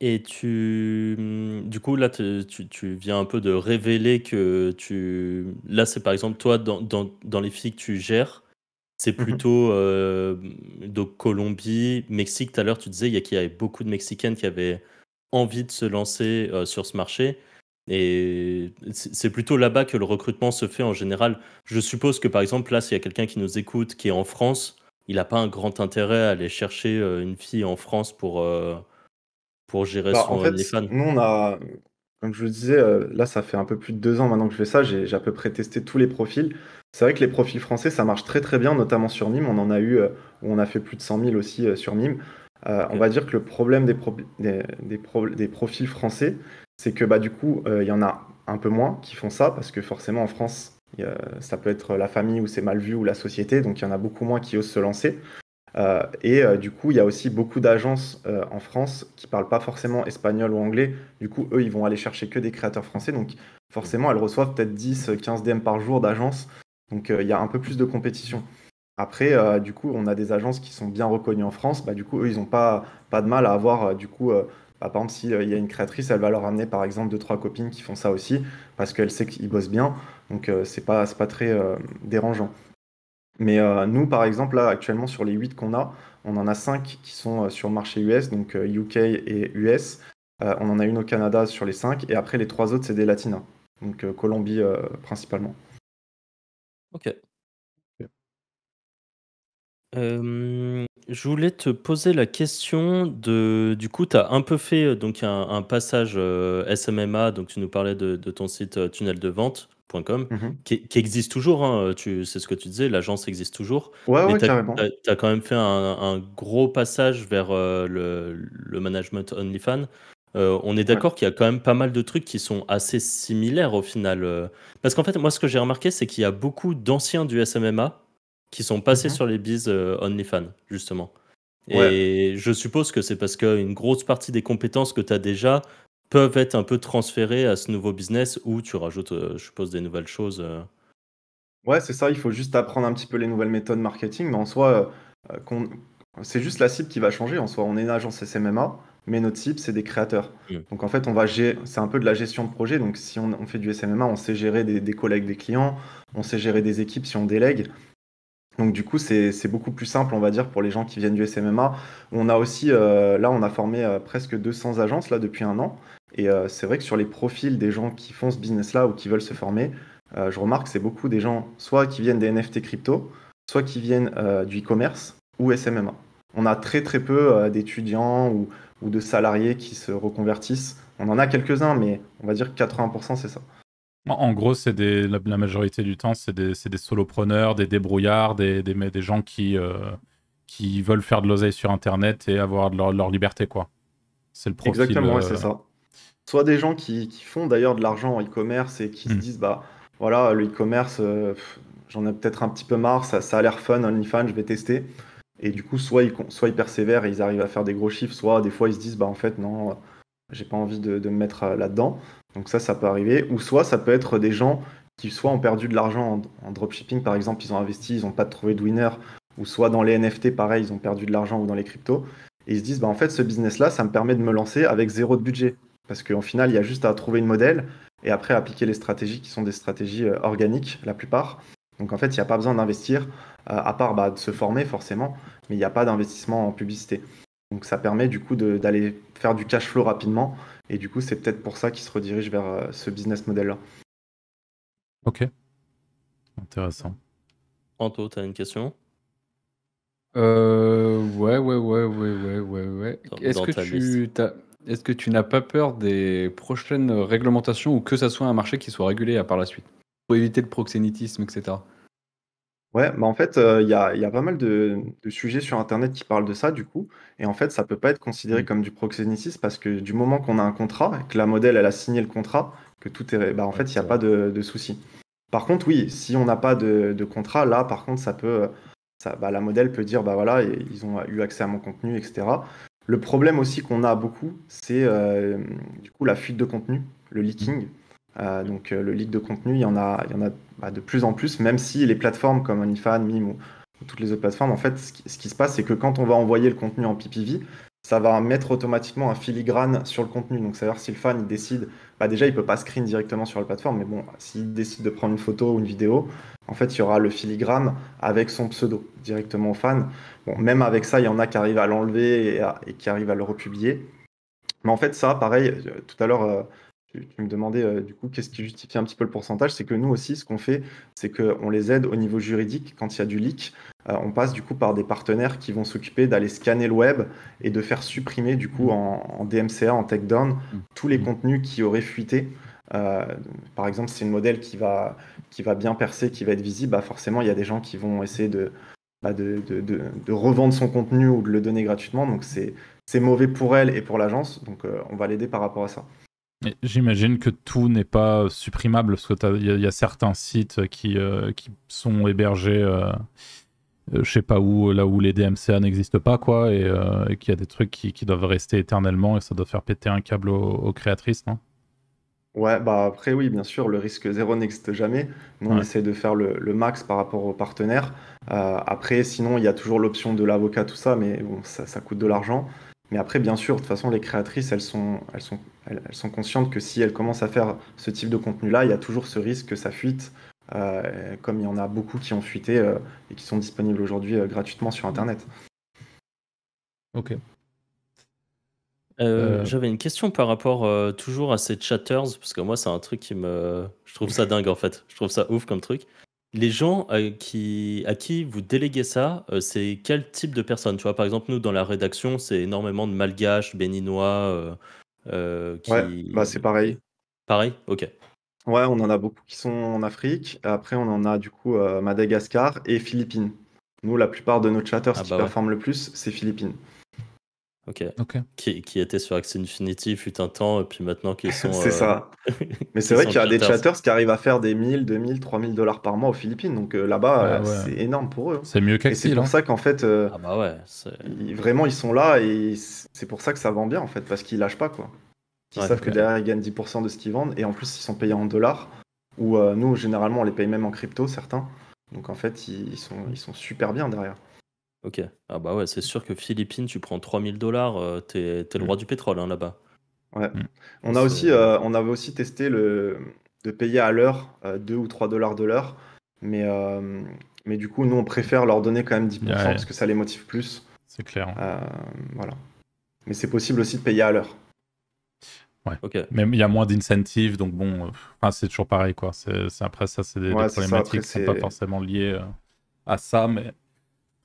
Et tu, mm, du coup, là, tu, tu, viens un peu de révéler que tu, là, c'est par exemple toi dans, dans, dans les filles que tu gères, c'est mhm. plutôt euh, Colombie, Mexique. Tout à l'heure, tu disais qu'il y avait beaucoup de Mexicaines qui avaient envie de se lancer euh, sur ce marché. Et c'est plutôt là-bas que le recrutement se fait en général. Je suppose que par exemple, là, s'il y a quelqu'un qui nous écoute, qui est en France, il n'a pas un grand intérêt à aller chercher euh, une fille en France pour, euh, pour gérer bah, son en fait, Nous, on a, comme je le disais, là, ça fait un peu plus de deux ans maintenant que je fais ça. J'ai à peu près testé tous les profils. C'est vrai que les profils français, ça marche très très bien, notamment sur Nîmes. On en a eu, euh, on a fait plus de 100 000 aussi euh, sur Nîmes. Euh, on va dire que le problème des, profils français, c'est que bah, du coup, il y en a un peu moins qui font ça, parce que forcément en France, ça peut être la famille ou c'est mal vu ou la société, donc il y en a beaucoup moins qui osent se lancer. et du coup, il y a aussi beaucoup d'agences en France qui parlent pas forcément espagnol ou anglais. Du coup, eux, ils vont aller chercher que des créateurs français. Donc, forcément, elles reçoivent peut-être 10, 15 DM par jour d'agences donc euh, il y a un peu plus de compétition. Après, euh, du coup, on a des agences qui sont bien reconnues en France. Bah, du coup, eux, ils n'ont pas, pas de mal à avoir, euh, du coup, bah, par exemple, s'il y a une créatrice, elle va leur amener, par exemple, deux, trois copines qui font ça aussi, parce qu'elle sait qu'ils bossent bien. Donc, c'est pas, pas très dérangeant. Mais nous, par exemple, là, actuellement, sur les huit qu'on a, on en a 5 qui sont sur le marché US, donc UK et US. on en a une au Canada sur les 5, et après, les trois autres, c'est des latinas, donc Colombie principalement. OK. je voulais te poser la question de du coup, tu as un peu fait, euh, donc un passage, euh, SMMA, donc tu nous parlais de ton site, euh, tunneldevente.com mmh qui existe toujours, hein, c'est ce que tu disais, l'agence existe toujours, Ouais, tu as quand même fait un gros passage vers, le le management OnlyFans. Euh, on est d'accord qu'il y a quand même pas mal de trucs qui sont assez similaires au final. Euh. Parce qu'en fait, moi, ce que j'ai remarqué, c'est qu'il y a beaucoup d'anciens du SMMA qui sont passés mhm. sur les bises euh, OnlyFans, justement. Et je suppose que c'est parce qu'une grosse partie des compétences que tu as déjà peuvent être un peu transférées à ce nouveau business où tu rajoutes, je suppose, des nouvelles choses. Ouais, c'est ça, il faut juste apprendre un petit peu les nouvelles méthodes marketing, mais en soi, c'est juste la cible qui va changer. En soi, on est une agence SMMA, mais notre cible, c'est des créateurs. Donc en fait, on va c'est un peu de la gestion de projet. Donc si on, fait du SMMA, on sait gérer des, collègues des clients, on sait gérer des équipes si on délègue. Donc du coup, c'est beaucoup plus simple, on va dire, pour les gens qui viennent du SMMA. On a aussi, euh, là, on a formé euh, presque 200 agences là depuis un an. Et euh, c'est vrai que sur les profils des gens qui font ce business-là ou qui veulent se former, je remarque c'est beaucoup des gens soit qui viennent des NFT crypto, soit qui viennent du e-commerce ou SMMA. On a très très peu d'étudiants ou, ou de salariés qui se reconvertissent. On en a quelques-uns, mais on va dire que 80% c'est ça. En gros, c'est la, majorité du temps, c'est des, des, solopreneurs, des débrouillards, des, des, gens qui, euh, qui veulent faire de l'oseille sur Internet et avoir leur, liberté, quoi. C'est le profil. Exactement, euh, c'est ça. Soit des gens qui, font d'ailleurs de l'argent en e-commerce et qui se hmm. disent, bah voilà, le e-commerce, euh, j'en ai peut-être un petit peu marre, ça, ça a l'air fun, OnlyFans, je vais tester. Et du coup, soit ils, soit ils persévèrent et ils arrivent à faire des gros chiffres, soit des fois ils se disent, bah en fait, non, euh, j'ai pas envie de, me mettre euh, là-dedans. Donc ça, ça peut arriver. Ou soit ça peut être des gens qui soit ont perdu de l'argent en, dropshipping, par exemple, ils ont investi, ils n'ont pas trouvé de winner, ou soit dans les NFT, pareil, ils ont perdu de l'argent ou dans les cryptos. Et ils se disent, bah en fait, ce business-là, ça me permet de me lancer avec zéro de budget. Parce qu'en final, il y a juste à trouver une modèle et après appliquer les stratégies qui sont des stratégies euh, organiques, la plupart. Donc en fait, il n'y a pas besoin d'investir. Euh, à part bah, de se former forcément, mais il n'y a pas d'investissement en publicité. Donc ça permet du coup d'aller faire du cash flow rapidement, et du coup c'est peut-être pour ça qu'ils se redirigent vers euh, ce business model-là. Ok. Intéressant. Anto, tu as une question euh, ouais, ouais, ouais, ouais, ouais, ouais, Est-ce que, tu, est que tu n'as pas peur des prochaines réglementations ou que ça soit un marché qui soit régulé par la suite Pour éviter le proxénétisme, etc. Ouais, bah en fait, euh, il y a pas mal de sujets sur internet qui parlent de ça, du coup et en fait, ça peut pas être considéré mmh. comme du proxénétisme parce que du moment qu'on a un contrat que la modèle, elle a signé le contrat, que tout est bah, en fait, il y a pas de souci. Par contre, oui, si on n'a pas de contrat, là, par contre, ça peut, bah, la modèle peut dire: «Bah, voilà, ils ont eu accès à mon contenu» etc. ». Le problème aussi qu'on a beaucoup, c'est, euh, du coup, la fuite de contenu, le mmh. leaking. Euh, donc euh, le leak de contenu, il y en a, il y en a bah, de plus en plus, même si les plateformes comme OnlyFans, Mime ou, toutes les autres plateformes, en fait, ce qui, se passe, c'est que quand on va envoyer le contenu en PPV, ça va mettre automatiquement un filigrane sur le contenu. Donc, c'est-à-dire si le fan décide, bah déjà il peut pas screen directement sur la plateforme, mais bon, s'il décide de prendre une photo ou une vidéo, en fait il y aura le filigrane avec son pseudo directement au fan. Bon, même avec ça, il y en a qui arrivent à l'enlever et, qui arrivent à le republier. Mais en fait, ça, pareil, euh, tout à l'heure, tu, me demandais euh, du coup qu'est-ce qui justifie un petit peu le pourcentage, c'est que nous aussi, ce qu'on fait, c'est qu'on les aide au niveau juridique quand il y a du leak. Euh, on passe du coup par des partenaires qui vont s'occuper d'aller scanner le web et de faire supprimer du coup en, DMCA, en takedown, mm. tous les mm. contenus qui auraient fuité. Euh, par exemple, c'est une modèle qui va, qui va bien percer, qui va être visible. Bah, forcément, il y a des gens qui vont essayer bah, de, de, revendre son contenu ou de le donner gratuitement. Donc, c'est mauvais pour elle et pour l'agence. Donc, on va l'aider par rapport à ça. J'imagine que tout n'est pas supprimable, parce qu'il y, y, a certains sites qui, euh, qui sont hébergés, euh, euh, je sais pas où, là où les DMCA n'existent pas, quoi, et, qu'il y a des trucs qui, doivent rester éternellement, et ça doit faire péter un câble aux, créatrices, non Ouais, bah après oui, bien sûr, le risque zéro n'existe jamais. on essaie de faire le, le, max par rapport aux partenaires. après, sinon, il y a toujours l'option de l'avocat, tout ça, mais bon, ça coûte de l'argent. Mais après, bien sûr, de toute façon, les créatrices, elles sont, elles sont, conscientes que si elles commencent à faire ce type de contenu-là, il y a toujours ce risque que ça fuite, euh, comme il y en a beaucoup qui ont fuité euh, et qui sont disponibles aujourd'hui euh, gratuitement sur Internet. Ok. J'avais une question par rapport toujours à ces chatters, parce que moi, c'est un truc qui me. Je trouve ça *laughs* dingue en fait. Je trouve ça ouf comme truc les gens euh, à qui, vous déléguez ça, euh, c'est quel type de personnes Tu vois, par exemple, nous, dans la rédaction, c'est énormément de malgaches, béninois. Euh, ouais, bah, c'est pareil. Pareil Ok. Ouais, on en a beaucoup qui sont en Afrique. Après, on en a du coup Madagascar et Philippines. Nous, la plupart de nos chatters, ah bah qui performent le plus, c'est Philippines. Ok. Qui, qui, sur Axie Infinity fut un temps, et puis maintenant qu'ils sont. *laughs* c'est ça. Euh, Mais c'est *laughs* vrai qu'il y a des chatters qui arrivent à faire des 1000, 2000, 3000 dollars par mois aux Philippines. Donc euh, là-bas, ah euh, c'est énorme pour eux. Hein. C'est mieux qu'Axie. Et c'est pour ça qu'en fait. ah bah ouais. vraiment, ils sont là et c'est pour ça que ça vend bien en fait, parce qu'ils lâchent pas quoi. Ils savent que derrière, ils gagnent 10% de ce qu'ils vendent et en plus, ils sont payés en dollars. Ou nous, généralement, on les paye même en crypto, certains. Donc en fait, ils, sont, ils sont super bien derrière. OK. Ah bah ouais, c'est sûr que Philippines, tu prends 3000 dollars, euh, t'es le mm. roi du pétrole hein, là-bas. Ouais. Mm. On, a aussi, euh, on avait aussi testé le, de payer à l'heure 2 euh, ou 3 dollars de l'heure. Mais, mais du coup, nous, on préfère leur donner quand même 10% parce que ça les motive plus. C'est clair. Hein. voilà. Mais c'est possible aussi de payer à l'heure. Ouais. Mais il y a moins d'incentives, donc bon, enfin, c'est toujours pareil. quoi. C'est, après, ça, c'est des, problématiques qui sont pas forcément liées à ça, mais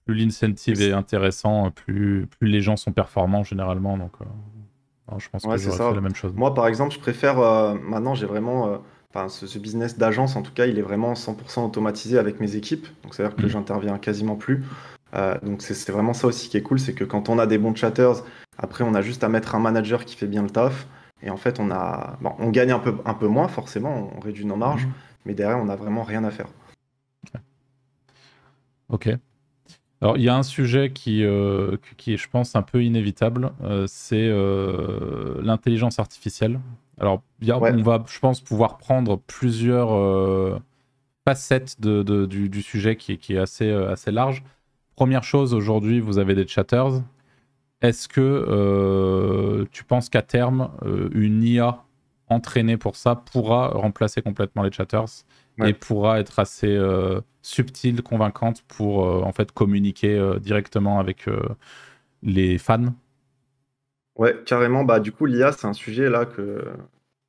plus l'incentive est intéressant, plus, plus les gens sont performants généralement. Donc, euh, je pense que c'est la même chose. Moi, par exemple, je préfère. Euh, maintenant, j'ai vraiment. Euh, ce, business d'agence, en tout cas, il est vraiment 100% automatisé avec mes équipes. Donc, c'est-à-dire que mm. j'interviens quasiment plus. donc, c'est vraiment ça aussi qui est cool. C'est que quand on a des bons chatters, après, on a juste à mettre un manager qui fait bien le taf. Et en fait, on, a, bon, on gagne un peu, un peu moins, forcément. On réduit nos marges. Mm. Mais derrière, on n'a vraiment rien à faire. Ok. Alors, il y a un sujet qui, euh, qui est, je pense, un peu inévitable, euh, c'est euh, l'intelligence artificielle. Alors, on va, je pense, pouvoir prendre plusieurs facettes de, du, sujet qui, qui est assez, assez large. Première chose, aujourd'hui, vous avez des chatters. Est-ce que tu penses qu'à terme, une IA entraînée pour ça pourra remplacer complètement les chatters et pourra être assez euh, subtile, convaincante pour euh, en fait communiquer euh, directement avec les fans. Ouais, carrément. Bah du coup, l'IA, c'est un sujet là que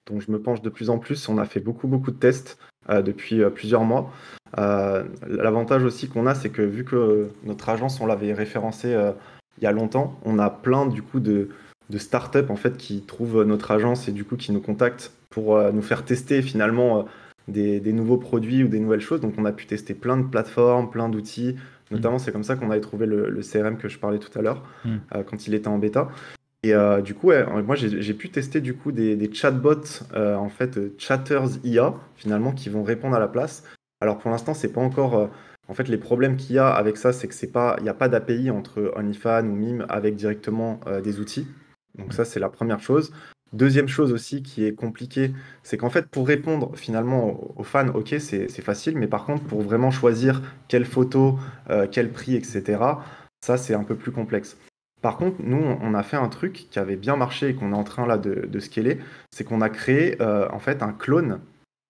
dont je me penche de plus en plus. On a fait beaucoup beaucoup de tests depuis plusieurs mois. L'avantage aussi qu'on a, c'est que vu que notre agence, on l'avait référencé il y a longtemps, on a plein du coup de de start en fait qui trouvent notre agence et du coup qui nous contactent pour nous faire tester finalement des, nouveaux produits ou des nouvelles choses. Donc on a pu tester plein de plateformes, plein d'outils. Mm. Notamment, c'est comme ça qu'on avait trouvé le, CRM que je parlais tout à l'heure mm. euh, quand il était en bêta. Et euh, du coup, moi j'ai pu tester du coup des, chatbots, euh, en fait, chatters IA, finalement, qui vont répondre à la place. Alors pour l'instant, c'est pas encore. en fait, les problèmes qu'il y a avec ça, c'est que c'est pas, il n'y a pas d'API entre OnlyFans ou Mime avec directement des outils. Donc mm. ça, c'est la première chose. Deuxième chose aussi qui est compliquée, c'est qu'en fait, pour répondre finalement aux fans, ok, c'est facile, mais par contre, pour vraiment choisir quelle photo, euh, quel prix, etc., ça, c'est un peu plus complexe. Par contre, nous, on a fait un truc qui avait bien marché et qu'on est en train là de, scaler, c'est qu'on a créé euh, en fait un clone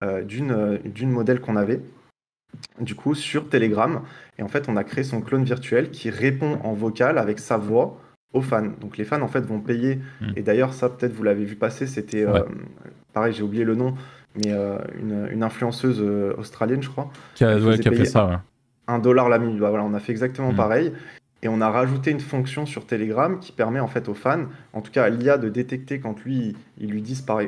euh, d'une modèle qu'on avait, du coup, sur Telegram. Et en fait, on a créé son clone virtuel qui répond en vocal avec sa voix aux fans. Donc les fans en fait vont payer. Hmm. Et d'ailleurs ça peut-être vous l'avez vu passer, c'était euh, pareil j'ai oublié le nom, mais euh, une, influenceuse euh, australienne je crois. Qui a, fait ça. Un dollar la minute. Bah, voilà, on a fait exactement hmm. pareil. Et on a rajouté une fonction sur Telegram qui permet en fait aux fans, en tout cas l'IA, de détecter quand lui, ils lui disent par,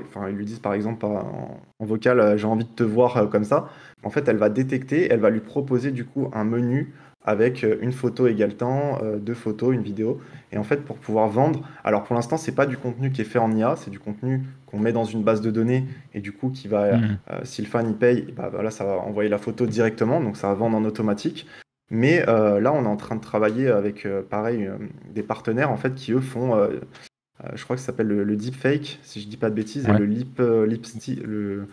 exemple en, en vocal j'ai envie de te voir comme ça. En fait, elle va détecter, elle va lui proposer du coup un menu avec euh, une photo égale temps, euh, deux photos, une vidéo. Et en fait, pour pouvoir vendre, alors pour l'instant, c'est pas du contenu qui est fait en IA, c'est du contenu qu'on met dans une base de données et du coup, qui va, mm. euh, si le fan y paye, bah, voilà, bah, ça va envoyer la photo directement, donc ça va vendre en automatique. Mais là, on est en train de travailler avec, pareil, des partenaires en fait qui eux font, je crois que ça s'appelle le, deep deepfake, si je dis pas de bêtises, et le lip, lipstick, le...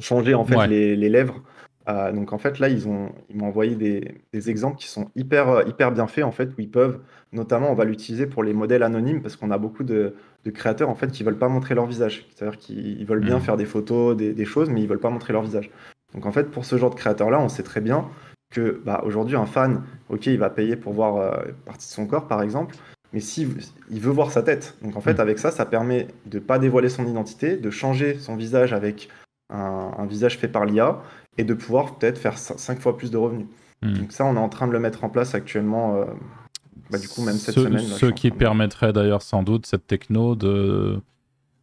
changer en fait les, les lèvres. Euh, donc en fait là ils m'ont envoyé des, exemples qui sont hyper euh, hyper bien faits en fait où ils peuvent notamment on va l'utiliser pour les modèles anonymes parce qu'on a beaucoup de, créateurs en fait qui veulent pas montrer leur visage c'est-à-dire qu'ils veulent bien mmh. faire des photos des, choses mais ils veulent pas montrer leur visage donc en fait pour ce genre de créateur là on sait très bien que bah, aujourd'hui un fan ok il va payer pour voir euh, partie de son corps par exemple mais si il veut voir sa tête donc en fait mmh. avec ça ça permet de ne pas dévoiler son identité de changer son visage avec un visage fait par l'IA et de pouvoir peut-être faire 5 fois plus de revenus. Hmm. Donc ça, on est en train de le mettre en place actuellement. Euh, bah, du coup, même cette semaine. ce qui permettrait d'ailleurs sans doute cette techno de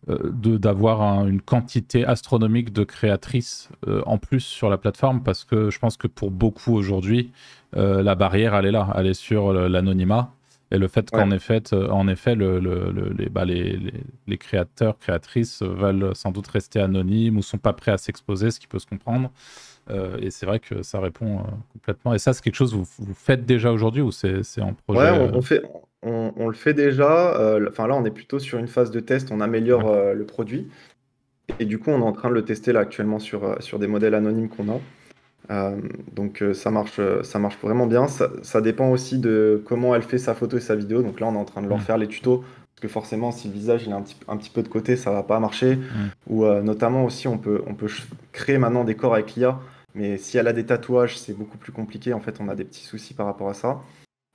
euh, d'avoir une quantité astronomique de créatrices euh, en plus sur la plateforme parce que je pense que pour beaucoup aujourd'hui, la barrière, elle est là, elle est sur l'anonymat et le fait qu'en effet, euh, en effet bah, les, créateurs, créatrices veulent sans doute rester anonymes ou ne sont pas prêts à s'exposer, ce qui peut se comprendre. Euh, et c'est vrai que ça répond euh, complètement. Et ça, c'est quelque chose que vous, faites déjà aujourd'hui ou c'est en projet Ouais, on, le fait déjà. Enfin, là, on est plutôt sur une phase de test. On améliore le produit. Et du coup, on est en train de le tester là actuellement sur, sur des modèles anonymes qu'on a. Euh, donc euh, ça marche, euh, ça marche vraiment bien. Ça, dépend aussi de comment elle fait sa photo et sa vidéo. Donc là, on est en train de leur mm. faire les tutos. Parce que forcément, si le visage il est un petit, peu de côté, ça va pas marcher. Mm. Ou notamment aussi, on peut, on peut créer maintenant des corps avec l'IA. Mais si elle a des tatouages, c'est beaucoup plus compliqué. En fait, on a des petits soucis par rapport à ça.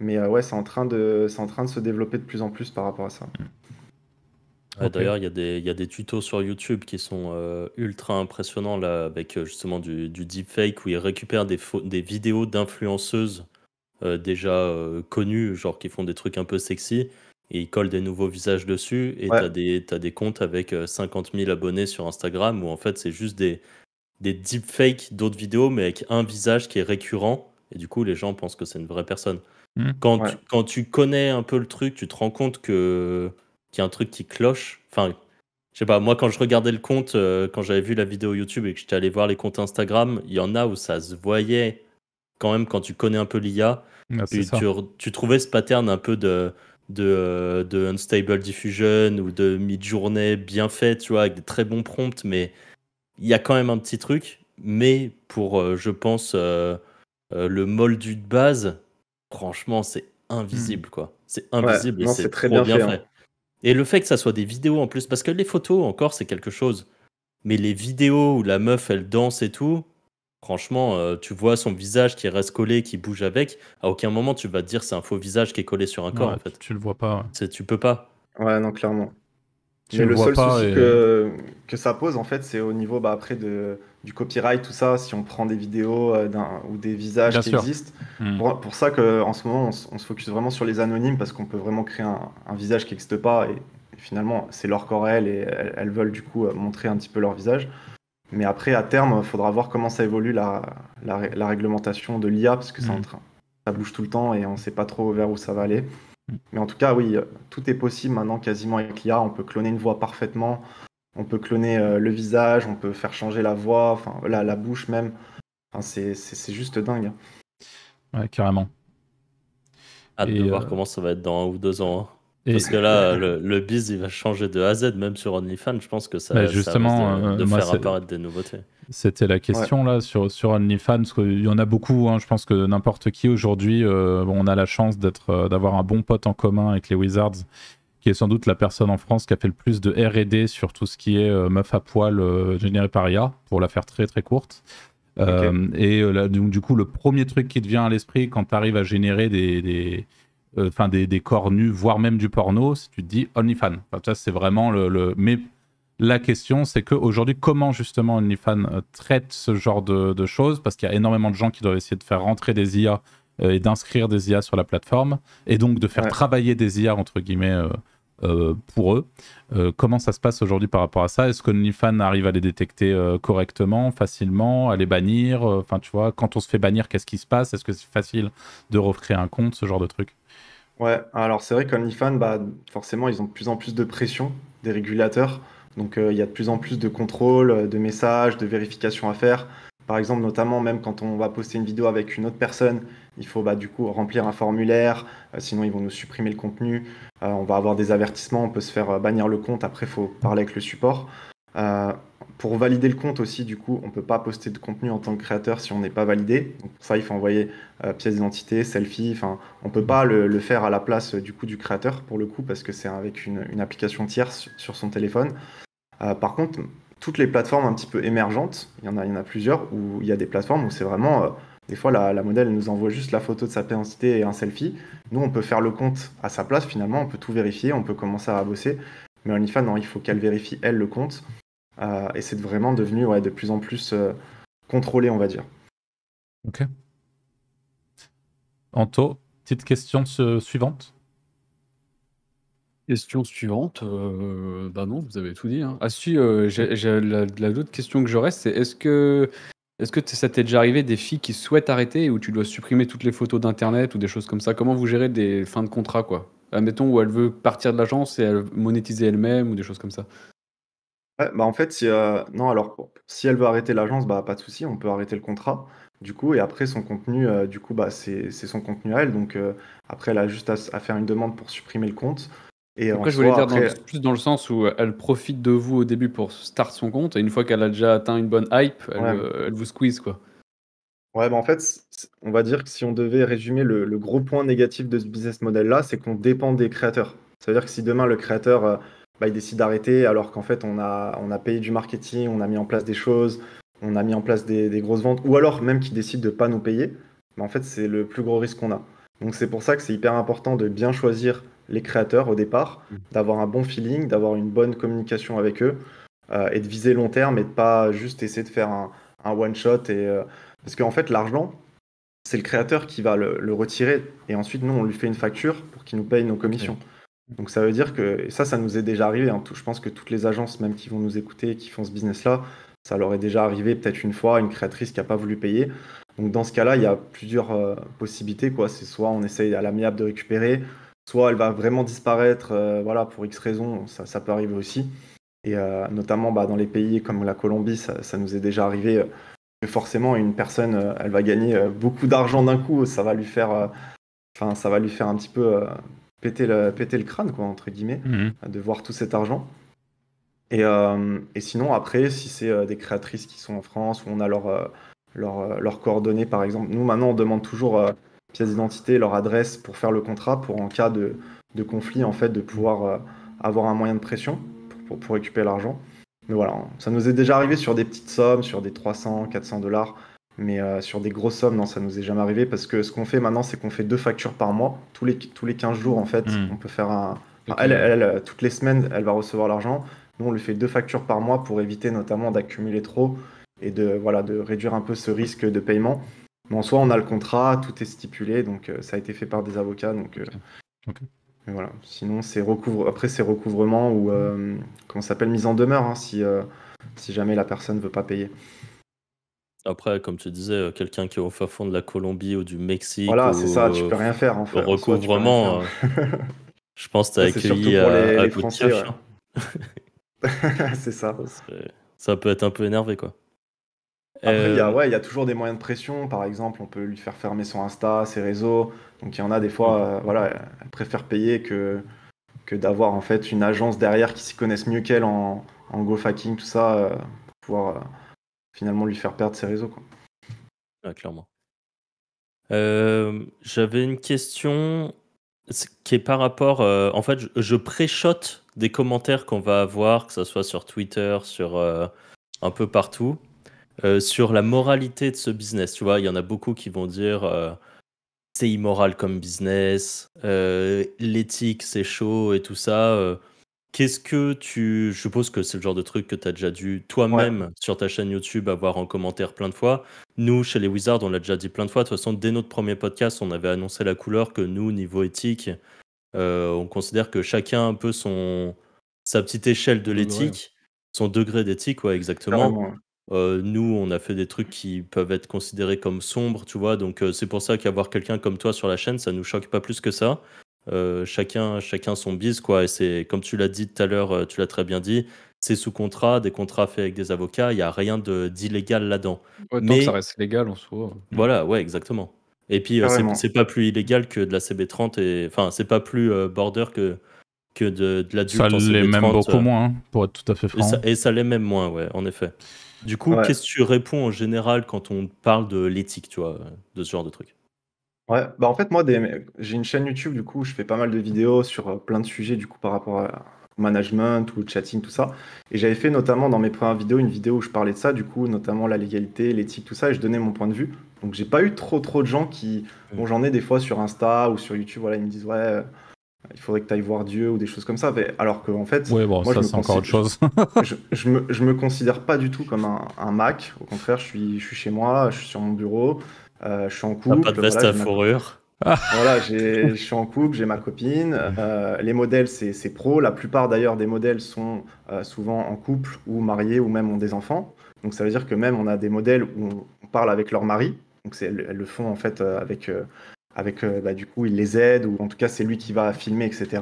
Mais ouais, c'est en, train en train de se développer de plus en plus par rapport à ça. Mm. D'ailleurs, il y, a des- y des tutos sur YouTube qui sont euh, ultra impressionnants là, avec euh, justement du, deepfake où ils récupèrent des, des vidéos d'influenceuses euh, déjà connues, genre qui font des trucs un peu sexy, et ils collent des nouveaux visages dessus. Et tu t'as des, comptes avec 50 000 abonnés sur Instagram où en fait c'est juste des, des deepfakes d'autres vidéos, mais avec un visage qui est récurrent. Et du coup, les gens pensent que c'est une vraie personne mmh. quand quand tu connais un peu le truc, tu te rends compte que qu'il y a un truc qui cloche. Enfin, je sais pas, moi quand je regardais le compte, euh, quand j'avais vu la vidéo YouTube et que j'étais allé voir les comptes Instagram, il y en a où ça se voyait quand même quand tu connais un peu l'IA. Ah, tu, trouvais ce pattern un peu de, de, euh, unstable diffusion ou de mid-journée bien fait, tu vois, avec des très bons prompts, mais il y a quand même un petit truc. Mais pour, euh, je pense, le moldu de base, franchement, c'est invisible, hmm. quoi. C'est invisible c'est très bien, fait. Hein. Et le fait que ça soit des vidéos en plus, parce que les photos encore c'est quelque chose, mais les vidéos où la meuf elle danse et tout, franchement euh, tu vois son visage qui reste collé, qui bouge avec, à aucun moment tu vas te dire c'est un faux visage qui est collé sur un corps en fait. Tu, le vois pas. C'est Tu peux pas. Ouais, non, clairement. mais le, seul souci que, que, ça pose en fait c'est au niveau bah, après de, du copyright, tout ça, si on prend des vidéos euh, ou des visages qui existent. Hmm. Pour, ça qu'en ce moment, on, se focus vraiment sur les anonymes parce qu'on peut vraiment créer un, visage qui n'existe pas et, finalement, c'est leur corps et elles, veulent du coup euh, montrer un petit peu leur visage. Mais après, à terme, euh, faudra voir comment ça évolue la, réglementation de l'IA parce que ça, hmm. ça bouge tout le temps et on ne sait pas trop vers où ça va aller. Hmm. Mais en tout cas, oui, tout est possible maintenant quasiment avec l'IA. On peut cloner une voix parfaitement. On peut cloner euh, le visage, on peut faire changer la voix, enfin la, bouche même. c'est juste dingue. Hein. Ouais, carrément. Hâte voir euh, comment ça va être dans un ou deux ans. Hein. Parce que là, *laughs* le, biz, il va changer de A à Z, même sur OnlyFans. Je pense que ça, va bah, justement, de, euh, faire apparaître des nouveautés. C'était la question là sur, sur OnlyFans. Parce il y en a beaucoup. Hein. je pense que n'importe qui aujourd'hui, on a la chance d'avoir un bon pote en commun avec les Wizards qui est sans doute la personne en France qui a fait le plus de RD sur tout ce qui est euh, meuf à poil euh, généré par IA, pour la faire très très courte. Euh, et donc, du coup, le premier truc qui te vient à l'esprit quand tu arrives à générer des, enfin des, corps nus, voire même du porno, si tu te dis OnlyFans. ça, c'est vraiment le, Mais la question, c'est qu'aujourd'hui, comment justement OnlyFans traite ce genre de, de choses Parce qu'il y a énormément de gens qui doivent essayer de faire rentrer des IA euh, et d'inscrire des IA sur la plateforme et donc de faire travailler des IA entre guillemets euh, euh, pour eux. comment ça se passe aujourd'hui par rapport à ça Est-ce que OnlyFans arrive à les détecter correctement, facilement, à les bannir Enfin, tu vois, quand on se fait bannir, qu'est-ce qui se passe Est-ce que c'est facile de recréer un compte, ce genre de truc Ouais, alors c'est vrai qu'OnlyFans, bah, forcément, ils ont de plus en plus de pression des régulateurs. Donc il y a de plus en plus de contrôles, de messages, de vérifications à faire. Par exemple, notamment même quand on va poster une vidéo avec une autre personne, il faut bah, du coup remplir un formulaire, euh, sinon ils vont nous supprimer le contenu, euh, on va avoir des avertissements, on peut se faire euh, bannir le compte, après il faut parler avec le support. pour valider le compte aussi, du coup, on ne peut pas poster de contenu en tant que créateur si on n'est pas validé. ça, il faut envoyer pièce d'identité, selfie, enfin, on ne peut pas le, faire à la place du coup du créateur pour le coup, parce que c'est avec une, application tierce sur son téléphone. par contre, toutes les plateformes un petit peu émergentes, il y en a, plusieurs, où il y a des plateformes où c'est vraiment, euh, des fois, la, modèle nous envoie juste la photo de sa pénalité et un selfie. Nous, on peut faire le compte à sa place, finalement, on peut tout vérifier, on peut commencer à bosser. Mais OnlyFans, non, il faut qu'elle vérifie, elle, le compte. Euh, et c'est vraiment devenu de plus en plus euh, contrôlé, on va dire. Ok. Anto, petite question suivante. Question suivante. Ben bah non, vous avez tout dit. Hein. Ah si, euh, j'ai- la, la- question que j'aurais, c'est est-ce que, est-ce que ça t'est déjà arrivé des filles qui souhaitent arrêter ou tu dois supprimer toutes les photos d'internet ou des choses comme ça Comment vous gérez des fins de contrat quoi Admettons où elle veut partir de l'agence et elle monétiser elle-même ou des choses comme ça. Ouais, bah en fait, si, euh, non, alors, si elle veut arrêter l'agence, bah, pas de souci, on peut arrêter le contrat. Du coup, et après, son contenu, du coup, bah, c'est c'est son contenu à elle. Donc, après, elle a juste à faire une demande pour supprimer le compte. Et je voulais dire plus dans le sens où euh, elle profite de vous au début pour start son compte, et une fois qu'elle a déjà atteint une bonne hype, elle, euh, vous squeeze quoi. Ouais, en fait, on va dire que si on devait résumer le, gros point négatif de ce business model là, c'est qu'on dépend des créateurs. C'est-à-dire que si demain le créateur euh, bah, il décide d'arrêter alors qu'en fait on a, on a payé du marketing, on a mis en place des choses, on a mis en place des, des grosses ventes, ou alors même qu'il décide de pas nous payer, bah, en fait c'est le plus gros risque qu'on a. Donc c'est pour ça que c'est hyper important de bien choisir les créateurs au départ, mm. d'avoir un bon feeling, d'avoir une bonne communication avec eux euh, et de viser long terme et de pas juste essayer de faire un, one shot. Et, euh, parce qu'en fait, l'argent, c'est le créateur qui va le, retirer et ensuite, nous, on lui fait une facture pour qu'il nous paye nos commissions. Donc ça veut dire que, ça, ça nous est déjà arrivé. Hein, je pense que toutes les agences, même qui vont nous écouter et qui font ce business-là, ça leur est déjà arrivé peut-être une fois, une créatrice qui n'a pas voulu payer. Donc dans ce cas-là, il y a plusieurs euh, possibilités. C'est soit on essaye à l'amiable de récupérer, soit elle va vraiment disparaître, euh, voilà, pour X raisons, ça, peut arriver aussi. Et euh, notamment bah, dans les pays comme la Colombie, ça, nous est déjà arrivé euh, que forcément une personne, elle va gagner beaucoup d'argent d'un coup, ça va lui faire, enfin, ça va lui faire un petit peu péter, le, péter le crâne, quoi, entre guillemets, mmh. de voir tout cet argent. Et, sinon, après, si c'est des créatrices qui sont en France, où on a leurs coordonnées, par exemple, nous, maintenant, on demande toujours pièces d'identité, leur adresse pour faire le contrat, pour en cas de, conflit, en fait, de pouvoir euh, avoir un moyen de pression pour, récupérer l'argent. Mais voilà, ça nous est déjà arrivé sur des petites sommes, sur des 300, 400 dollars, mais euh, sur des grosses sommes, non, ça nous est jamais arrivé parce que ce qu'on fait maintenant, c'est qu'on fait deux factures par mois, tous les, tous les 15 jours, en fait, hmm. on peut faire un. Euh, toutes les semaines, elle va recevoir l'argent. Nous, on lui fait deux factures par mois pour éviter notamment d'accumuler trop et de, voilà, de réduire un peu ce risque de paiement. Mais en soi, on a le contrat, tout est stipulé, donc euh, ça a été fait par des avocats. Donc, euh, voilà. Sinon, c'est recouvre... après, c'est recouvrement ou, euh, comment s'appelle, mise en demeure, hein, si, jamais la personne ne veut pas payer. Après, comme tu disais, quelqu'un qui est au fin fond de la Colombie ou du Mexique. Voilà, c'est ça, tu peux rien faire en fait. recouvrement, *laughs* je pense que tu as accueilli à, C'est ça. Ça peut être un peu énervé quoi il y, a, euh, ouais, y a toujours des moyens de pression. Par exemple, on peut lui faire fermer son Insta, ses réseaux. Donc il y en a des fois, mm. euh, voilà, elle préfère payer que, que d'avoir en fait une agence derrière qui s'y connaisse mieux qu'elle en, en go tout ça, euh, pour pouvoir finalement lui faire perdre ses réseaux. Quoi. clairement. J'avais une question qui est par rapport. en fait, je, pré des commentaires qu'on va avoir, que ce soit sur Twitter, sur un peu partout. Euh, sur la moralité de ce business. Tu vois, il y en a beaucoup qui vont dire euh, c'est immoral comme business, euh, l'éthique c'est chaud et tout ça. Qu'est-ce que tu. Je suppose que c'est le genre de truc que tu as déjà dû toi-même sur ta chaîne YouTube avoir en commentaire plein de fois. Nous, chez les Wizards, on l'a déjà dit plein de fois. De toute façon, dès notre premier podcast, on avait annoncé la couleur que nous, niveau éthique, on considère que chacun un peu son sa petite échelle de l'éthique, son degré d'éthique, ouais, exactement. Euh, nous, on a fait des trucs qui peuvent être considérés comme sombres, tu vois. Donc, euh, c'est pour ça qu'avoir quelqu'un comme toi sur la chaîne, ça nous choque pas plus que ça. Euh, chacun, chacun son bise, quoi. Et c'est, comme tu l'as dit tout à l'heure, tu l'as très bien dit, c'est sous contrat, des contrats faits avec des avocats, il y a rien de, d'illégal là-dedans. ça reste légal en soi. Voilà, ouais, exactement. Et puis, c'est, pas plus illégal que de la CB30, et enfin, c'est pas plus border que, que de, de l'adulte. Ça l'est même beaucoup moins, hein, pour être tout à fait franc. Et ça, et ça l'est même moins, ouais, en effet. Du coup, qu'est-ce que tu réponds en général quand on parle de l'éthique, tu vois, de ce genre de truc Ouais, bah en fait, moi, j'ai une chaîne YouTube, du coup, je fais pas mal de vidéos sur euh, plein de sujets, du coup, par rapport à management ou chatting, tout ça. Et j'avais fait notamment dans mes premières vidéos une vidéo où je parlais de ça, du coup, notamment la légalité, l'éthique, tout ça, et je donnais mon point de vue. Donc j'ai pas eu trop trop de gens qui, mmh. bon j'en ai des fois sur Insta ou sur YouTube, voilà, ils me disent ouais, euh, il faudrait que tu ailles voir Dieu ou des choses comme ça. Mais alors qu'en fait, Oui, bon, ça c'est encore autre chose. *laughs* je, je, me, considère pas du tout comme un, Mac. Au contraire, je suis, je suis chez moi, je suis sur mon bureau, euh, je suis en couple. Pas de veste à fourrure. *laughs* voilà, je suis en couple, j'ai ma copine. Euh, les modèles, c'est pro. La plupart d'ailleurs des modèles sont euh, souvent en couple ou mariés ou même ont des enfants. Donc ça veut dire que même on a des modèles où on, parle avec leur mari. Donc elles, le font en fait avec avec euh, bah, du coup il les aide ou en tout cas c'est lui qui va filmer, etc.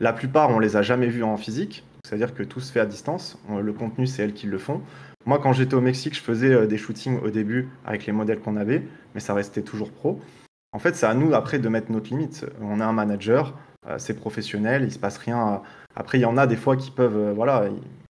La plupart on les a jamais vus en physique, c'est-à-dire que tout se fait à distance. Le contenu c'est elles qui le font. Moi quand j'étais au Mexique, je faisais euh, des shootings au début avec les modèles qu'on avait, mais ça restait toujours pro. En fait, c'est à nous après de mettre notre limite. On a un manager, euh, c'est professionnel, il se passe rien. Après, il y en a des fois qui peuvent, voilà,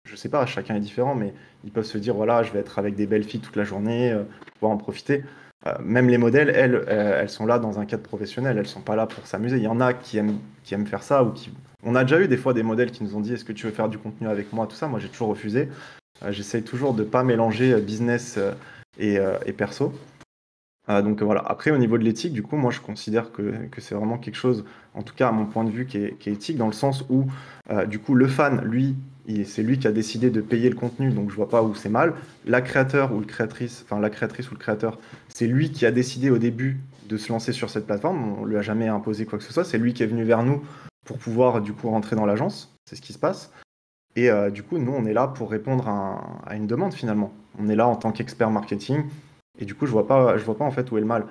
je sais pas, chacun est différent, mais ils peuvent se dire voilà, je vais être avec des belles filles toute la journée, pouvoir en profiter. Euh, même les modèles, elles, euh, elles sont là dans un cadre professionnel, elles sont pas là pour s'amuser. Il y en a qui aiment, qui aiment faire ça ou qui. On a déjà eu des fois des modèles qui nous ont dit est-ce que tu veux faire du contenu avec moi, tout ça. Moi, j'ai toujours refusé. Euh, j'essaye toujours de pas mélanger business et, perso. donc voilà. Après, au niveau de l'éthique, du coup, moi, je considère que, que c'est vraiment quelque chose, en tout cas à mon point de vue, qui est, qui est éthique dans le sens où, du coup, le fan, lui, c'est lui qui a décidé de payer le contenu, donc je vois pas où c'est mal. La créateur ou le créatrice, enfin la créatrice ou le créateur, c'est lui qui a décidé au début de se lancer sur cette plateforme. On lui a jamais imposé quoi que ce soit. C'est lui qui est venu vers nous pour pouvoir du coup rentrer dans l'agence. C'est ce qui se passe. Et euh, du coup, nous, on est là pour répondre à, une demande finalement. On est là en tant qu'expert marketing. Et du coup, je vois pas, je vois pas en fait où est le mal.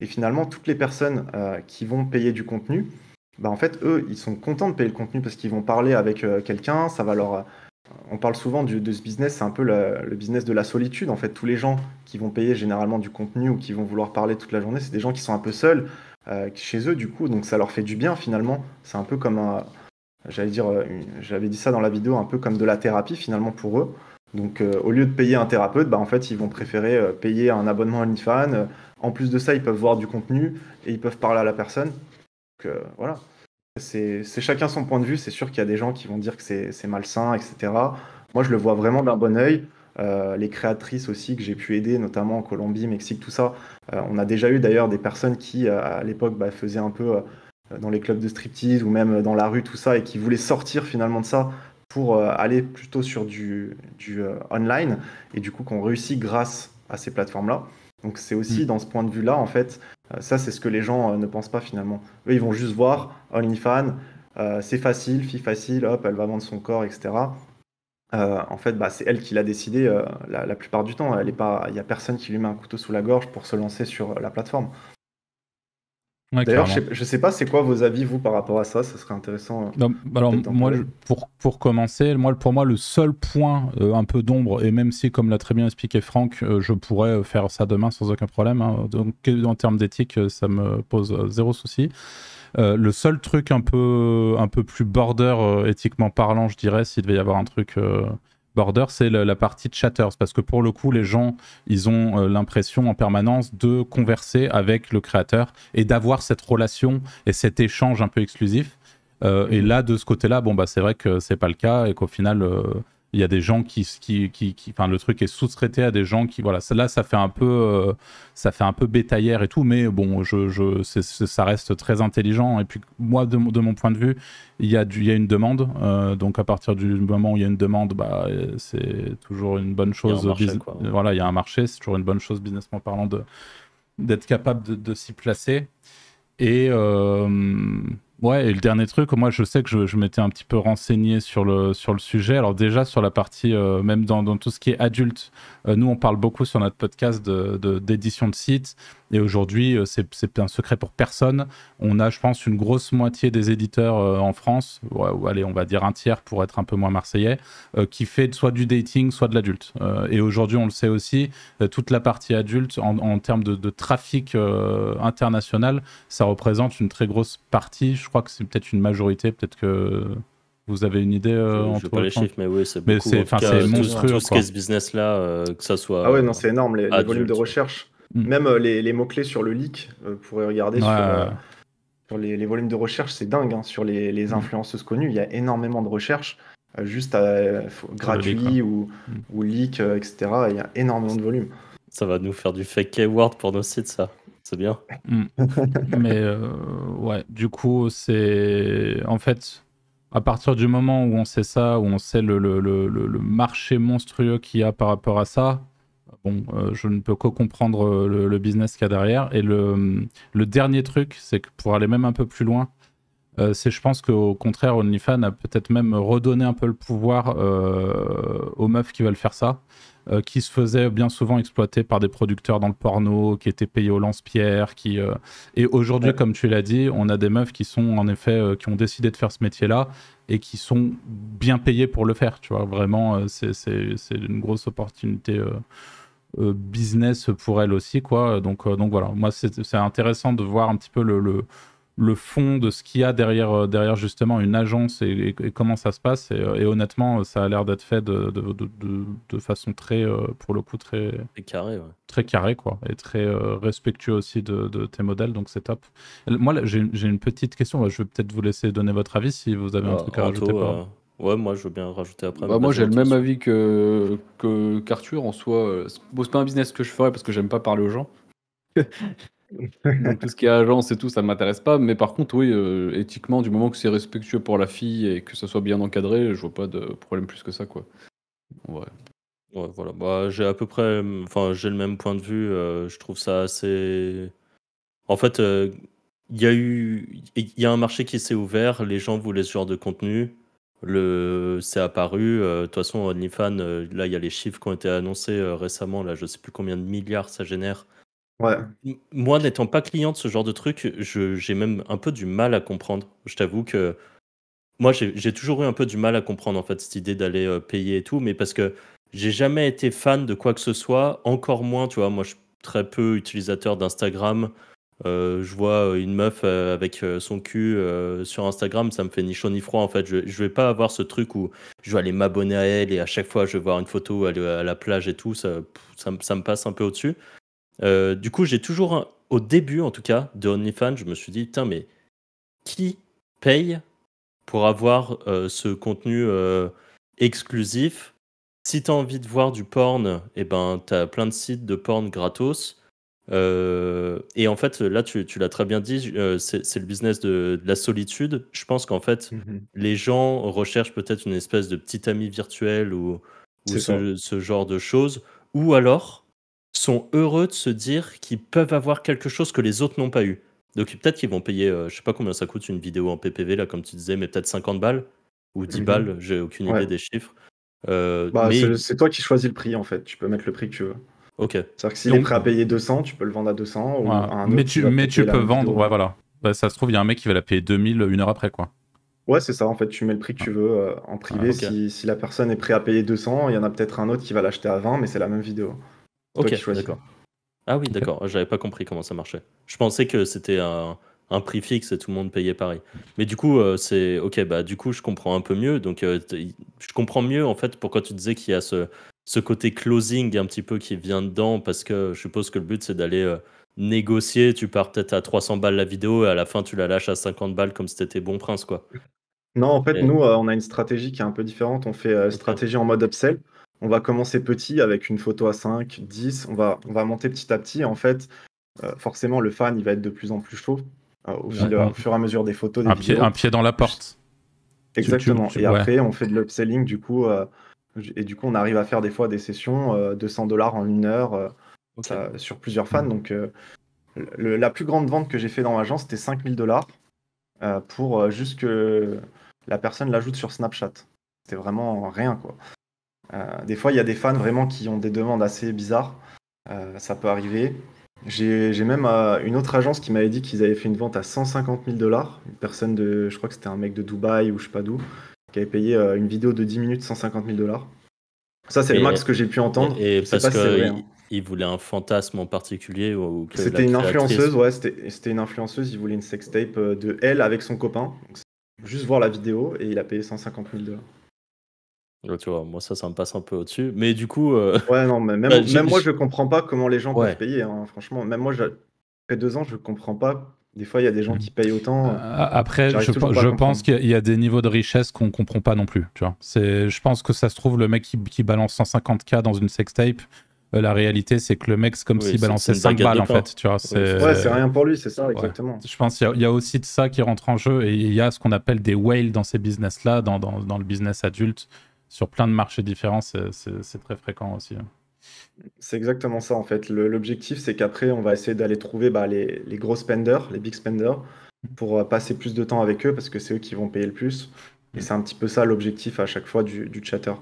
Et finalement, toutes les personnes euh, qui vont payer du contenu, bah, en fait, eux, ils sont contents de payer le contenu parce qu'ils vont parler avec euh, quelqu'un, ça va leur... On parle souvent de ce business, c'est un peu le, business de la solitude. En fait, tous les gens qui vont payer généralement du contenu ou qui vont vouloir parler toute la journée, c'est des gens qui sont un peu seuls euh, chez eux, du coup, donc ça leur fait du bien finalement. C'est un peu comme un... J'allais dire, euh, j'avais dit ça dans la vidéo, un peu comme de la thérapie finalement pour eux. Donc au lieu de payer un thérapeute, bah, en fait ils vont préférer payer un abonnement à OnlyFans. En plus de ça, ils peuvent voir du contenu et ils peuvent parler à la personne. Donc euh, voilà. C'est chacun son point de vue. C'est sûr qu'il y a des gens qui vont dire que c'est malsain, etc. Moi, je le vois vraiment d'un bon oeil. Euh, les créatrices aussi que j'ai pu aider, notamment en Colombie, Mexique, tout ça. Euh, on a déjà eu d'ailleurs des personnes qui, à l'époque, bah, faisaient un peu dans les clubs de striptease ou même dans la rue, tout ça, et qui voulaient sortir finalement de ça pour aller plutôt sur du, online, et du coup qu'on réussit grâce à ces plateformes-là. Donc c'est aussi mmh. dans ce point de vue-là, en fait, euh, ça, c'est ce que les gens euh, ne pensent pas finalement. Eux, ils vont juste voir OnlyFans, euh, c'est facile, fille facile, hop, elle va vendre son corps, etc. en fait, bah, c'est elle qui l'a décidé la, la, plupart du temps. Il n'y a personne qui lui met un couteau sous la gorge pour se lancer sur la plateforme. D'ailleurs, je ne sais, pas, c'est quoi vos avis, vous, par rapport à ça Ce serait intéressant. Euh, alors, moi, pour, pour commencer, pour moi, le seul point euh, un peu d'ombre, et même si, comme l'a très bien expliqué Franck, euh, je pourrais faire ça demain sans aucun problème, hein, donc en termes d'éthique, ça me pose zéro souci. le seul truc un peu, un peu plus border éthiquement parlant, je dirais, s'il devait y avoir un truc Border, c'est la, partie de chatters, parce que pour le coup, les gens, ils ont euh, l'impression en permanence de converser avec le créateur et d'avoir cette relation et cet échange un peu exclusif. Euh, et là, de ce côté-là, bon, bah, c'est vrai que c'est pas le cas et qu'au final, euh, il y a des gens qui, qui, qui, enfin le truc est sous-traité à des gens qui, voilà, là ça fait un peu, euh, ça fait un peu bétaillère et tout, mais bon, je, je ça reste très intelligent. Et puis moi, de, mon point de vue, il y a, il y a une demande, euh, donc à partir du moment où il y a une demande, bah c'est toujours une bonne chose. Il un marché, quoi, Voilà, il y a un marché, c'est toujours une bonne chose businessment parlant de d'être capable de, de s'y placer et euh, Ouais, et le dernier truc, moi je sais que je, je m'étais un petit peu renseigné sur le, sur le sujet. Alors déjà sur la partie, euh, même dans, tout ce qui est adulte, euh, nous on parle beaucoup sur notre podcast d'édition de, d'édition de sites. Et aujourd'hui, euh, c'est un secret pour personne. On a, je pense, une grosse moitié des éditeurs en France, ou allez, on va dire un tiers pour être un peu moins marseillais, qui fait soit du dating, soit de l'adulte. et aujourd'hui, on le sait aussi, toute la partie adulte, en, en termes de, de trafic international, ça représente une très grosse partie. Je crois que c'est peut-être une majorité, peut-être que vous avez une idée euh, ne sais pas les chiffres, mais oui, c'est beaucoup. c'est monstrueux. Tout, ce qui ce business-là, euh, que ça soit. Ah ouais, non, c'est énorme, les, volumes de recherche. Mm. Même euh, les, mots-clés sur le leak, euh, vous pourrez regarder sur, les, volumes de recherche, c'est dingue. Hein, sur les, les mm. influenceuses connues, il y a énormément de recherches juste à, gratuit hein. ou, mm. ou leak, etc. Il y a énormément de volumes. Ça va nous faire du fake keyword pour nos sites, ça c'est bien. Mm. Mais euh, ouais, du coup, c'est. En fait, à partir du moment où on sait ça, où on sait le, marché monstrueux qu'il y a par rapport à ça, bon, euh, je ne peux que comprendre le, business qu'il y a derrière. Et le, dernier truc, c'est que pour aller même un peu plus loin, euh, c'est je pense qu'au contraire, OnlyFans a peut-être même redonné un peu le pouvoir aux meufs qui veulent faire ça. Euh, qui se faisait bien souvent exploiter par des producteurs dans le porno, qui étaient payés au lance-pierre. Qui, euh, Et aujourd'hui, comme tu l'as dit, on a des meufs qui sont en effet, euh, qui ont décidé de faire ce métier-là et qui sont bien payées pour le faire. Tu vois, vraiment, c'est une grosse opportunité. business pour elles aussi quoi donc donc voilà moi c'est intéressant de voir un petit peu le, le le fond de ce qu'il y a derrière, euh, derrière justement une agence et, comment ça se passe. Et, euh, honnêtement, euh, ça a l'air d'être fait de, de, de, façon très, pour le coup, très, très carré, très carré quoi, et très respectueux aussi de, tes modèles. Donc c'est top. Moi, j'ai une petite question. Je vais peut-être vous laisser donner votre avis si vous avez un ah, truc à rajouter. Ouais, moi je veux bien rajouter après. Bah, moi j'ai le même avis que qu'Arthur en soi. Bon, c'est pas un business que je ferais parce que j'aime pas parler aux gens tout ce qui est agence et tout, ça m'intéresse pas. Mais par contre, oui, euh, éthiquement, du moment que c'est respectueux pour la fille et que ça soit bien encadré, je vois pas de problème plus que ça, quoi. Ouais. voilà. Bah, j'ai à peu près, enfin, j'ai le même point de vue. Euh, je trouve ça assez. En fait, euh, il y a eu, il y a un marché qui s'est ouvert. Les gens voulaient ce genre de contenu. Le, c'est apparu. De toute façon, OnlyFans, là, il y a les chiffres qui ont été annoncés récemment. Là, je sais plus combien de milliards ça génère. Moi, n'étant pas client de ce genre de truc, j'ai même un peu du mal à comprendre. Je t'avoue que moi, j'ai toujours eu un peu du mal à comprendre en fait cette idée d'aller euh, payer et tout, mais parce que j'ai jamais été fan de quoi que ce soit, encore moins, tu vois. Moi, je suis très peu utilisateur d'Instagram. Euh, je vois euh, une meuf avec son cul sur Instagram, ça me fait ni chaud ni froid en fait. Je, je vais pas avoir ce truc où je vais aller m'abonner à elle et à chaque fois je vais voir une photo à la plage et tout. ça, ça me passe un peu au-dessus. Euh, du coup, j'ai toujours, au début en tout cas, de OnlyFans, je me suis dit, putain, mais qui paye pour avoir euh, ce contenu euh, exclusif Si tu as envie de voir du porn, eh ben, tu as plein de sites de porn gratos. et en fait, là, tu, l'as très bien dit, c'est le business de, la solitude. Je pense qu'en fait, mhm. les gens recherchent peut-être une espèce de petit ami virtuel ou, ce genre de choses. Ou alors, sont heureux de se dire qu'ils peuvent avoir quelque chose que les autres n'ont pas eu. Donc peut-être qu'ils vont payer, euh, je sais pas combien ça coûte une vidéo en PPV, là, comme tu disais, mais peut-être 50 balles ou 10 mhm. balles, j'ai aucune idée des chiffres. Euh, bah, c'est toi qui choisis le prix en fait, tu peux mettre le prix que tu veux. Ok. C'est-à-dire que s'il est prêt à payer 200, tu peux le vendre à 200. Ou à un autre, mais tu, mais tu peux vendre, ouais, voilà. Bah, ça se trouve, il y a un mec qui va la payer 2000 une heure après, quoi. Ouais, c'est ça, en fait, tu mets le prix que tu veux euh, en privé. Ah, si, si, la personne est prête à payer 200, il y en a peut-être un autre qui va l'acheter à 20, mais c'est la même vidéo. Ok, d'accord. Ah oui, d'accord. J'avais pas compris comment ça marchait. Je pensais que c'était un, prix fixe et tout le monde payait pareil. Mais du coup, euh, c'est ok. Bah du coup, je comprends un peu mieux. Donc, euh, je comprends mieux en fait pourquoi tu disais qu'il y a ce, côté closing un petit peu qui vient dedans parce que je suppose que le but c'est d'aller euh, négocier. Tu pars peut-être à 300 balles la vidéo et à la fin tu la lâches à 50 balles comme si t'étais bon prince quoi. Non, en fait, nous, on a une stratégie qui est un peu différente. On fait stratégie en mode upsell on va commencer petit avec une photo à 5, 10, on va, on va monter petit à petit. En fait, euh, forcément, le fan, il va être de plus en plus chaud euh, au, fur et à mesure des photos. Des un, pied, un pied dans la porte. Exactement. et après, on fait de l'upselling, du coup. Euh, et du coup, on arrive à faire des fois des sessions 200 dollars en une heure sur plusieurs fans. Mm. Donc, la plus grande vente que j'ai fait dans l'agence c'était 5000 dollars pour juste que la personne l'ajoute sur Snapchat. C'était vraiment rien, quoi. Euh, des fois, il y a des fans vraiment qui ont des demandes assez bizarres. Euh, ça peut arriver. J'ai même euh, une autre agence qui m'avait dit qu'ils avaient fait une vente à 150 000 dollars. Une personne de, je crois que c'était un mec de Dubaï ou je sais pas d'où, qui avait payé une vidéo de 10 minutes 150 000 dollars. Ça, c'est le max que j'ai pu entendre. Et, parce qu'il hein. voulait un fantasme en particulier ou, C'était une influenceuse, ouais, c'était une influenceuse. Il voulait une sextape de elle avec son copain. juste voir la vidéo et il a payé 150 000 dollars tu vois, moi, ça, ça me passe un peu au-dessus. Mais du coup. Euh, ouais, non, *laughs* bah, même, moi, je comprends pas comment les gens peuvent payer. Hein, franchement, même moi, après deux ans, je comprends pas. Des fois, il y a des gens mmh. qui payent autant. Euh, euh, après, je, pense qu'il y a des niveaux de richesse qu'on comprend pas non plus. Tu vois. Je pense que ça se trouve, le mec qui, qui balance 150K dans une sextape, la réalité, c'est que le mec, c'est comme s'il balançait 5 balles, en fait. Tu vois, ouais, c'est rien pour lui, c'est ça, exactement. Je pense qu'il y, a aussi de ça qui rentre en jeu. Et il y a ce qu'on appelle des whales dans ces business-là, dans, dans, dans le business adulte sur plein de marchés différents, c'est très fréquent aussi. Hein. C'est exactement ça en fait. L'objectif, c'est qu'après, on va essayer d'aller trouver bah, les, gros spenders, les big spenders, mm. pour euh, passer plus de temps avec eux parce que c'est eux qui vont payer le plus. Et mm. c'est un petit peu ça l'objectif à chaque fois du, chatter.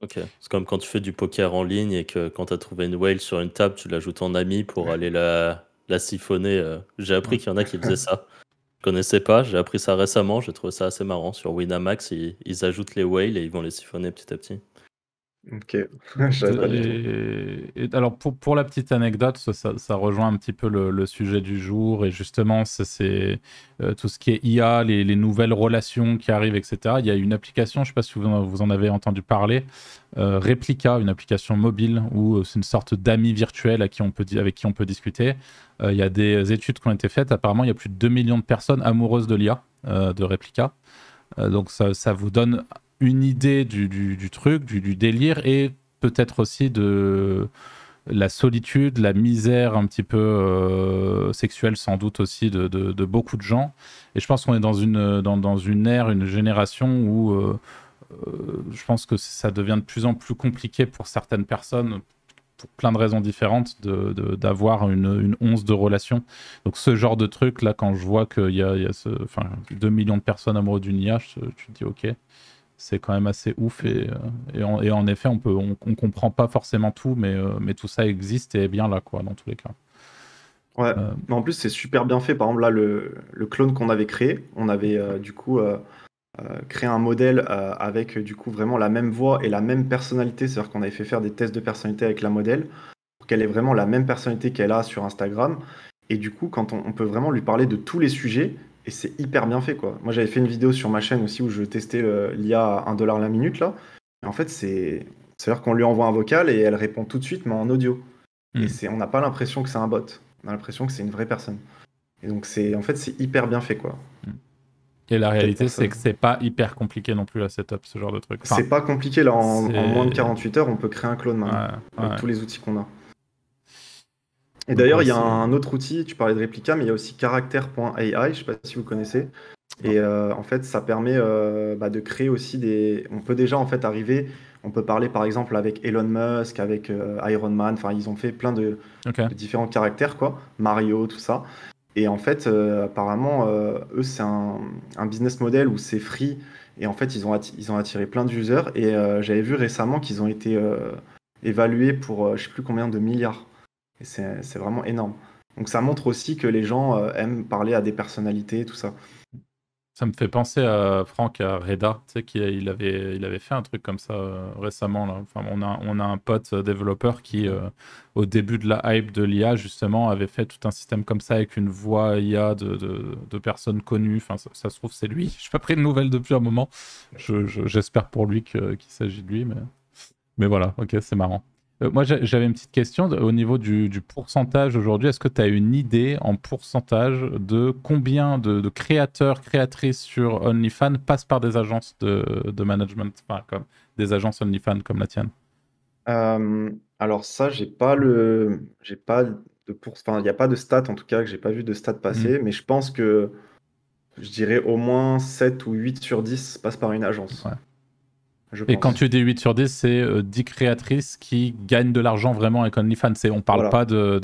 Ok, c'est comme quand tu fais du poker en ligne et que quand tu as trouvé une whale sur une table, tu l'ajoutes en ami pour aller la, la siphonner. Euh. J'ai appris qu'il y en a qui faisaient ça. *laughs* Je connaissais pas, j'ai appris ça récemment, j'ai trouvé ça assez marrant. Sur Winamax, ils, ils ajoutent les whales et ils vont les siphonner petit à petit. Ok. *laughs* alors pour, pour, la petite anecdote, ça, ça rejoint un petit peu le, sujet du jour et justement c'est euh, tout ce qui est IA, les, les, nouvelles relations qui arrivent, etc. Il y a une application, je ne sais pas si vous en, vous en avez entendu parler, euh, Replica, une application mobile où euh, c'est une sorte d'ami virtuel à qui on peut avec qui on peut discuter. il y a des études qui ont été faites. Apparemment, il y a plus de 2 millions de personnes amoureuses de l'IA de Replica. donc ça, ça vous donne une idée du, truc, du, délire, et peut-être aussi de la solitude, la misère un petit peu euh, sexuelle sans doute aussi de, beaucoup de gens. Et je pense qu'on est dans une, dans, une ère, une génération où euh, euh, je pense que ça devient de plus en plus compliqué pour certaines personnes, pour plein de raisons différentes, d'avoir une, once de relation. Donc ce genre de truc, là, quand je vois qu'il y a, il y a 2 millions de personnes amoureuses du niage, tu te dis ok c'est quand même assez ouf et, euh, en, effet on peut on, comprend pas forcément tout mais, euh, mais tout ça existe et est bien là quoi dans tous les cas ouais euh, mais en plus c'est super bien fait par exemple là le, clone qu'on avait créé on avait du coup créé un modèle avec du coup vraiment la même voix et la même personnalité c'est à dire qu'on avait fait faire des tests de personnalité avec la modèle pour qu'elle ait vraiment la même personnalité qu'elle a sur Instagram et du coup quand on peut vraiment lui parler de tous les sujets et c'est hyper bien fait quoi. Moi j'avais fait une vidéo sur ma chaîne aussi où je testais euh, l'IA à 1 dollar la minute là. Et en fait c'est c'est à dire qu'on lui envoie un vocal et elle répond tout de suite mais en audio. Et hmm. c'est on n'a pas l'impression que c'est un bot. On a l'impression que c'est une vraie personne. Et donc c'est en fait c'est hyper bien fait quoi. Hmm. Et la réalité, c'est que c'est pas hyper compliqué non plus la setup, ce genre de truc. c'est pas compliqué, là, en, moins de 48 heures, on peut créer un clone hein, avec tous les outils qu'on a. Et d'ailleurs, euh, il y a un autre outil, tu parlais de réplica, mais il y a aussi caractère.ai, je ne sais pas si vous connaissez. Et euh, en fait, ça permet euh, bah, de créer aussi des. On peut déjà en fait arriver. On peut parler par exemple avec Elon Musk, avec Iron Man. Enfin, ils ont fait plein de, différents caractères, quoi. Mario, tout ça. Et en fait, apparemment, eux, c'est un, business model où c'est free. Et en fait, ils ont, attiré, ils ont attiré plein d'users. Et j'avais vu récemment qu'ils ont été évalués pour je ne sais plus combien de milliards c'est vraiment énorme. Donc ça montre aussi que les gens euh, aiment parler à des personnalités, tout ça. Ça me fait penser à Franck, à Reda, qui, il, avait, il avait fait un truc comme ça euh, récemment. Enfin, on, a, on a un pote euh, développeur qui, au début de la hype de l'IA, justement, avait fait tout un système comme ça avec une voix IA de, de, personnes connues. Enfin, ça, se trouve, c'est lui. *laughs* Je n'ai pas pris de nouvelles depuis un moment. J'espère pour lui qu'il s'agit de lui, mais, mais voilà, ok, c'est marrant. Euh, moi, j'avais une petite question au niveau du, pourcentage aujourd'hui. Est-ce que tu as une idée en pourcentage de combien de, créateurs, créatrices sur OnlyFans passent par des agences de, management, comme des agences OnlyFans comme la tienne euh, Alors ça, j'ai pas le, j'ai pas de pour... enfin, il n'y a pas de stats en tout cas que j'ai pas vu de stats passer, mm. mais je pense que je dirais au moins 7 ou 8 sur 10 passent par une agence et quand tu dis 8 sur 10, c'est 10 euh, créatrices qui gagnent de l'argent vraiment avec OnlyFans. On ne parle pas de,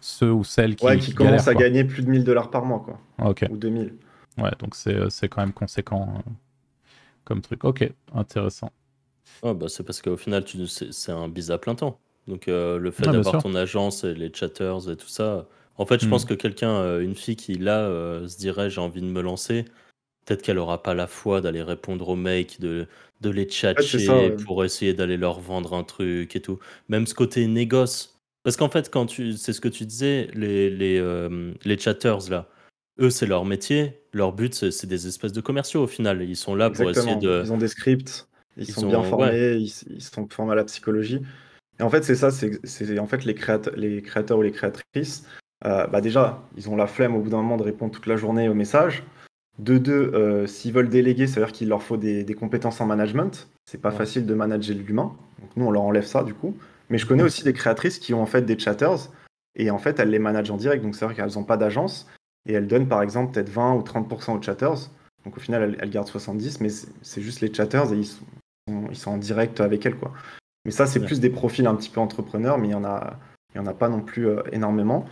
ceux ou celles qui. qui commencent à gagner plus de 1000 dollars par mois, quoi. Ou 2000. Ouais, donc euh, c'est quand même conséquent euh, comme truc. Ok, intéressant. Ah, bah, c'est parce qu'au final, c'est un biz à plein temps. Donc le fait ah, d'avoir ton agence et les chatters et tout ça. En fait, je hmm. pense que quelqu'un, une fille qui là se dirait j'ai envie de me lancer peut-être qu'elle aura pas la foi d'aller répondre aux mecs, de, de les tchatcher pour essayer d'aller leur vendre un truc et tout. Même ce côté négoce. Parce qu'en fait, quand tu, c'est ce que tu disais, les, les, euh, chatters, là, eux, c'est leur métier. Leur but, c'est des espèces de commerciaux au final. Ils sont là pour essayer de. Ils ont des scripts, ils, sont bien formés, ils, sont formés à la psychologie. Et en fait, c'est ça, c'est en fait les, les créateurs ou les créatrices. Euh, bah déjà, ils ont la flemme au bout d'un moment de répondre toute la journée aux messages. De deux, euh, s'ils veulent déléguer, ça veut dire qu'il leur faut des, compétences en management. C'est pas facile de manager l'humain. Donc nous, on leur enlève ça du coup. Mais je connais aussi des créatrices qui ont en fait des chatters et en fait, elles les managent en direct. Donc c'est vrai qu'elles n'ont pas d'agence et elles donnent par exemple peut-être 20 ou 30% aux chatters. Donc au final, elles, gardent 70, mais c'est juste les chatters et ils sont, en direct avec elles quoi. Mais ça, c'est plus des profils un petit peu entrepreneurs, mais il n'y en a, en a pas non plus euh, énormément.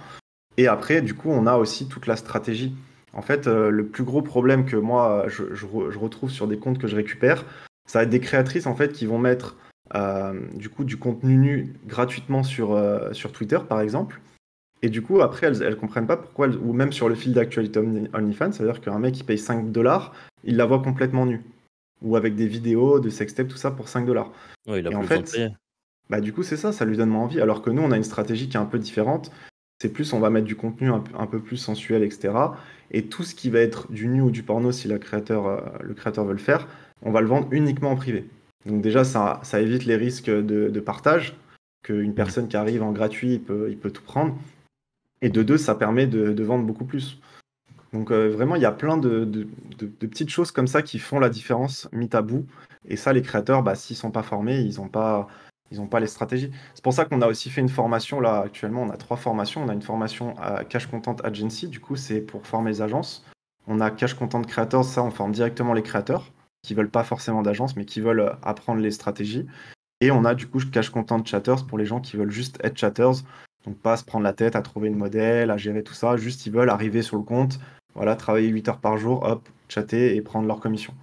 Et après, du coup, on a aussi toute la stratégie. En fait, euh, le plus gros problème que moi, je, retrouve sur des comptes que je récupère, ça va être des créatrices en fait qui vont mettre euh, du coup du contenu nu gratuitement sur, euh, sur Twitter, par exemple. Et du coup, après, elles, ne comprennent pas pourquoi, ou même sur le fil d'actualité OnlyFans, c'est à dire qu'un mec qui paye 5 dollars, il la voit complètement nue. Ou avec des vidéos de sextape, tout ça pour 5 dollars. il Et en fait, bah, du coup, c'est ça, ça lui donne moins envie. Alors que nous, on a une stratégie qui est un peu différente, c'est plus, on va mettre du contenu un, peu plus sensuel, etc. Et tout ce qui va être du nu ou du porno, si créateur, euh, le créateur veut le faire, on va le vendre uniquement en privé. Donc déjà, ça, évite les risques de, partage, qu'une mmh. personne qui arrive en gratuit, il peut, il peut, tout prendre. Et de deux, ça permet de, vendre beaucoup plus. Donc euh, vraiment, il y a plein de, petites choses comme ça qui font la différence mis à bout. Et ça, les créateurs, bah, s'ils ne sont pas formés, ils n'ont pas, ils n'ont pas les stratégies. C'est pour ça qu'on a aussi fait une formation là actuellement. On a trois formations. On a une formation à Cash Content Agency. Du coup, c'est pour former les agences. On a Cash Content Creators. Ça, on forme directement les créateurs qui veulent pas forcément d'agence, mais qui veulent euh, apprendre les stratégies. Et on a du coup Cash Content Chatters pour les gens qui veulent juste être chatters. Donc pas se prendre la tête à trouver une modèle, à gérer tout ça. Juste ils veulent arriver sur le compte. Voilà, travailler 8 heures par jour, hop, chatter et prendre leur commission.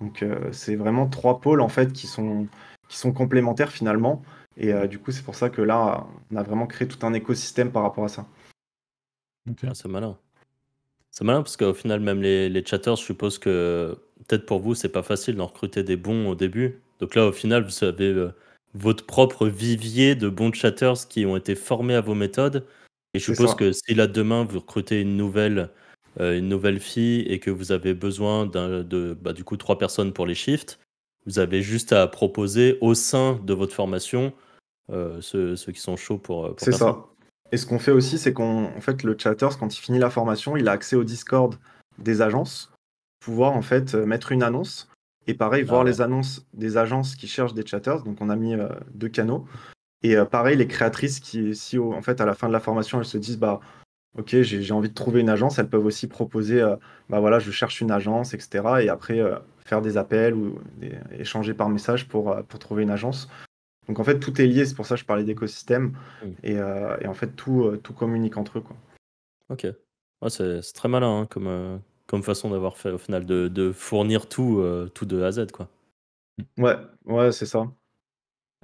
Donc euh, c'est vraiment trois pôles en fait qui sont qui sont complémentaires finalement. Et euh, du coup, c'est pour ça que là, on a vraiment créé tout un écosystème par rapport à ça. Ah, c'est malin. C'est malin parce qu'au final, même les, chatters, je suppose que peut-être pour vous, c'est pas facile d'en recruter des bons au début. Donc là, au final, vous avez euh, votre propre vivier de bons chatters qui ont été formés à vos méthodes. Et je suppose que si là demain vous recrutez une nouvelle, euh, une nouvelle fille et que vous avez besoin de bah, du coup trois personnes pour les shifts, vous avez juste à proposer au sein de votre formation euh, ceux, qui sont chauds pour. Euh, pour c'est ça. Et ce qu'on fait aussi, c'est qu'en fait, le chatters, quand il finit la formation, il a accès au Discord des agences, pouvoir en fait euh, mettre une annonce. Et pareil, voir ah les annonces des agences qui cherchent des chatters. Donc on a mis deux canaux. Et pareil, les créatrices qui, si en fait à la fin de la formation, elles se disent bah ok, j'ai envie de trouver une agence, elles peuvent aussi proposer bah voilà, je cherche une agence, etc. Et après faire des appels ou échanger par message pour, euh, pour trouver une agence. Donc en fait, tout est lié, c'est pour ça que je parlais d'écosystème. Mm. Et, euh, et, en fait, tout, euh, tout communique entre eux. Quoi. Ok. c'est très malin hein, comme, comme façon d'avoir fait au final, de, fournir tout, tout de A à Z. Quoi. Ouais, ouais c'est ça.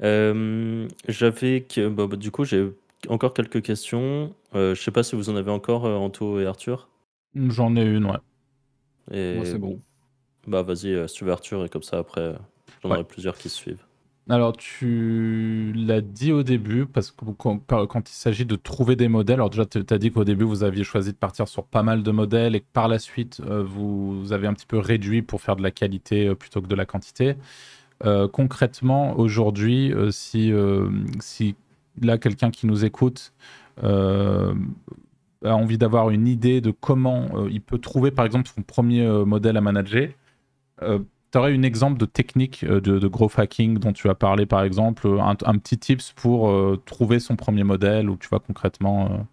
J'avais. Que... Bah, bah, du coup, j'ai encore quelques questions. je sais pas si vous en avez encore, Anto et Arthur. J'en ai une, ouais. Et... Ouais, c'est bon. Bah vas-y, euh, et comme ça après, j'en aurai plusieurs qui se suivent. Alors tu l'as dit au début, parce que quand, quand il s'agit de trouver des modèles, alors déjà tu as dit qu'au début vous aviez choisi de partir sur pas mal de modèles et que par la suite euh, vous avez un petit peu réduit pour faire de la qualité euh, plutôt que de la quantité. Euh, concrètement, aujourd'hui, si, si là quelqu'un qui nous écoute a envie d'avoir une idée de comment il peut trouver par exemple son premier modèle à manager, euh, tu aurais un exemple de technique euh, de, growth hacking dont tu as parlé, par exemple, euh, un, petit tips pour trouver son premier modèle ou tu vois concrètement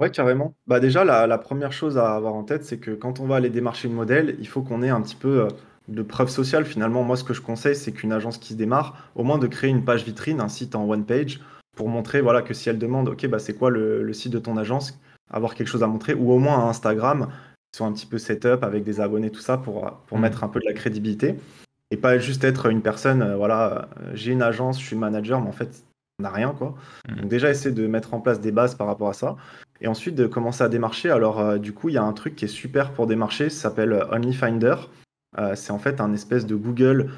Ouais, carrément. Bah déjà, la, première chose à avoir en tête, c'est que quand on va aller démarcher le modèle, il faut qu'on ait un petit peu de preuve sociale. Finalement, moi, ce que je conseille, c'est qu'une agence qui se démarre, au moins de créer une page vitrine, un site en one page, pour montrer voilà, que si elle demande, OK, bah, c'est quoi le, le site de ton agence, avoir quelque chose à montrer, ou au moins un Instagram sont un petit peu set-up avec des abonnés, tout ça, pour, pour mm. mettre un peu de la crédibilité. Et pas juste être une personne, euh, voilà, euh, j'ai une agence, je suis manager, mais en fait, on n'a rien, quoi. Mm. Donc déjà, essayer de mettre en place des bases par rapport à ça. Et ensuite, de commencer à démarcher. Alors, euh, du coup, il y a un truc qui est super pour démarcher, ça s'appelle OnlyFinder. c'est en fait un espèce de Google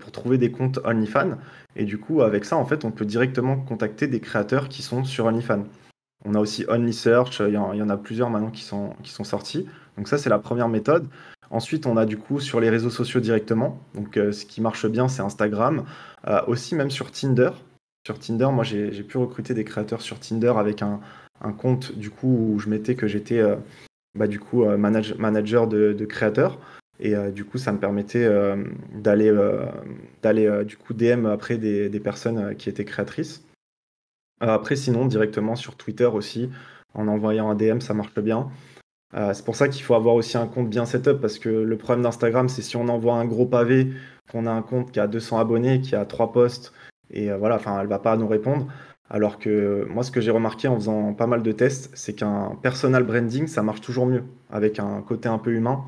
pour trouver des comptes OnlyFans. Et du coup, avec ça, en fait, on peut directement contacter des créateurs qui sont sur OnlyFans. On a aussi Only Search, il y, en a plusieurs maintenant qui sont, qui sont sortis. Donc ça, c'est la première méthode. Ensuite, on a du coup sur les réseaux sociaux directement. Donc euh, ce qui marche bien, c'est Instagram. Euh, aussi même sur Tinder. Sur Tinder, moi j'ai pu recruter des créateurs sur Tinder avec un, compte du coup où je mettais que j'étais euh, bah, du coup manager de, créateurs. Et du coup, ça me permettait d'aller d'aller du coup DM après des personnes qui étaient créatrices. Euh, après, sinon, directement sur Twitter aussi, en envoyant un DM, ça marche bien. Euh, c'est pour ça qu'il faut avoir aussi un compte bien setup, parce que le problème d'Instagram, c'est si on envoie un gros pavé, qu'on a un compte qui a 200 abonnés, qui a 3 posts, et euh, voilà, enfin, elle va pas nous répondre. Alors que moi, ce que j'ai remarqué en faisant pas mal de tests, c'est qu'un personal branding, ça marche toujours mieux, avec un côté un peu humain,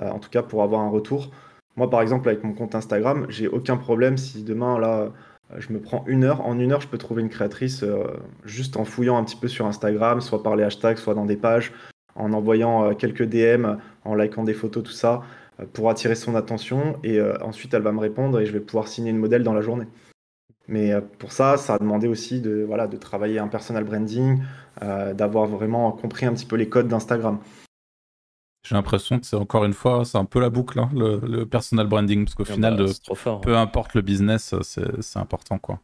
en tout cas pour avoir un retour. Moi, par exemple, avec mon compte Instagram, j'ai aucun problème si demain, là, je me prends une heure. En une heure, je peux trouver une créatrice euh, juste en fouillant un petit peu sur Instagram, soit par les hashtags, soit dans des pages, en envoyant euh, quelques DM, en likant des photos, tout ça, euh, pour attirer son attention. Et ensuite, elle va me répondre et je vais pouvoir signer une modèle dans la journée. Mais pour ça, ça a demandé aussi de, de travailler un personal branding, d'avoir vraiment compris un petit peu les codes d'Instagram. J'ai l'impression que c'est encore une fois, c'est un peu la boucle, hein, le, personal branding, parce qu'au ah final, bah, euh, hein. peu importe le business, euh, c'est important, quoi.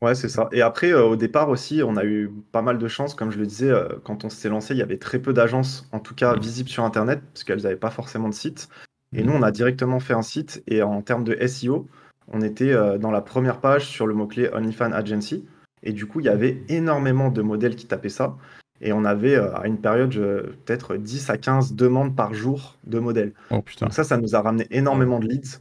Ouais, c'est ça. Et après, euh, au départ aussi, on a eu pas mal de chance. Comme je le disais, quand on s'est lancé, il y avait très peu d'agences, en tout cas mm. visibles sur Internet, parce qu'elles n'avaient pas forcément de site. Et mm. nous, on a directement fait un site. Et en termes de SEO, on était dans la première page sur le mot-clé Onlyfan Agency. Et du coup, il y mm. avait énormément de modèles qui tapaient ça. Et on avait euh, à une période peut-être 10 à 15 demandes par jour de modèles. Oh, Donc ça, ça nous a ramené énormément de leads.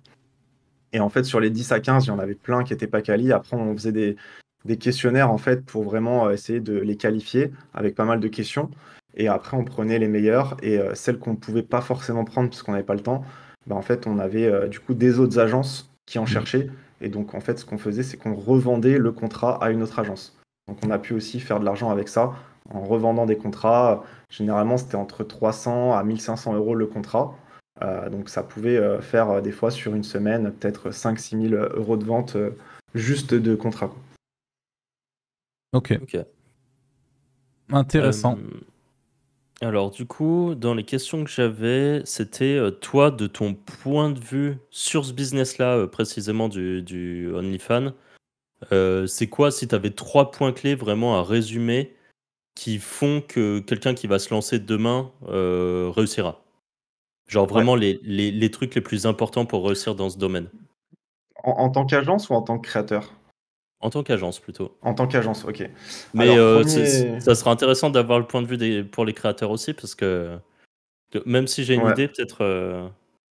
Et en fait, sur les 10 à 15, il y en avait plein qui n'étaient pas qualifiés. Après, on faisait des, des, questionnaires en fait pour vraiment euh, essayer de les qualifier avec pas mal de questions. Et après, on prenait les meilleurs. et euh, celles qu'on ne pouvait pas forcément prendre parce qu'on n'avait pas le temps. Bah, en fait, on avait du coup des autres agences qui en mmh. cherchaient. Et donc, en fait, ce qu'on faisait, c'est qu'on revendait le contrat à une autre agence. Donc, on a pu aussi faire de l'argent avec ça en revendant des contrats. Généralement, c'était entre 300 à 1500 euros le contrat. Euh, donc ça pouvait euh, faire euh, des fois sur une semaine peut-être 5-6 000 euros de vente juste de contrat. Ok. Intéressant. alors du coup, dans les questions que j'avais, c'était toi, de ton point de vue sur ce business-là, précisément du, du OnlyFans, c'est quoi si tu avais trois points clés vraiment à résumer qui font que quelqu'un qui va se lancer demain euh, réussira Genre vraiment les, trucs les plus importants pour réussir dans ce domaine En, tant qu'agence ou en tant que créateur en tant qu'agence plutôt. En tant qu'agence, ok. Mais euh, ça sera intéressant d'avoir le point de vue des, pour les créateurs aussi, parce que même si j'ai une idée, peut-être euh,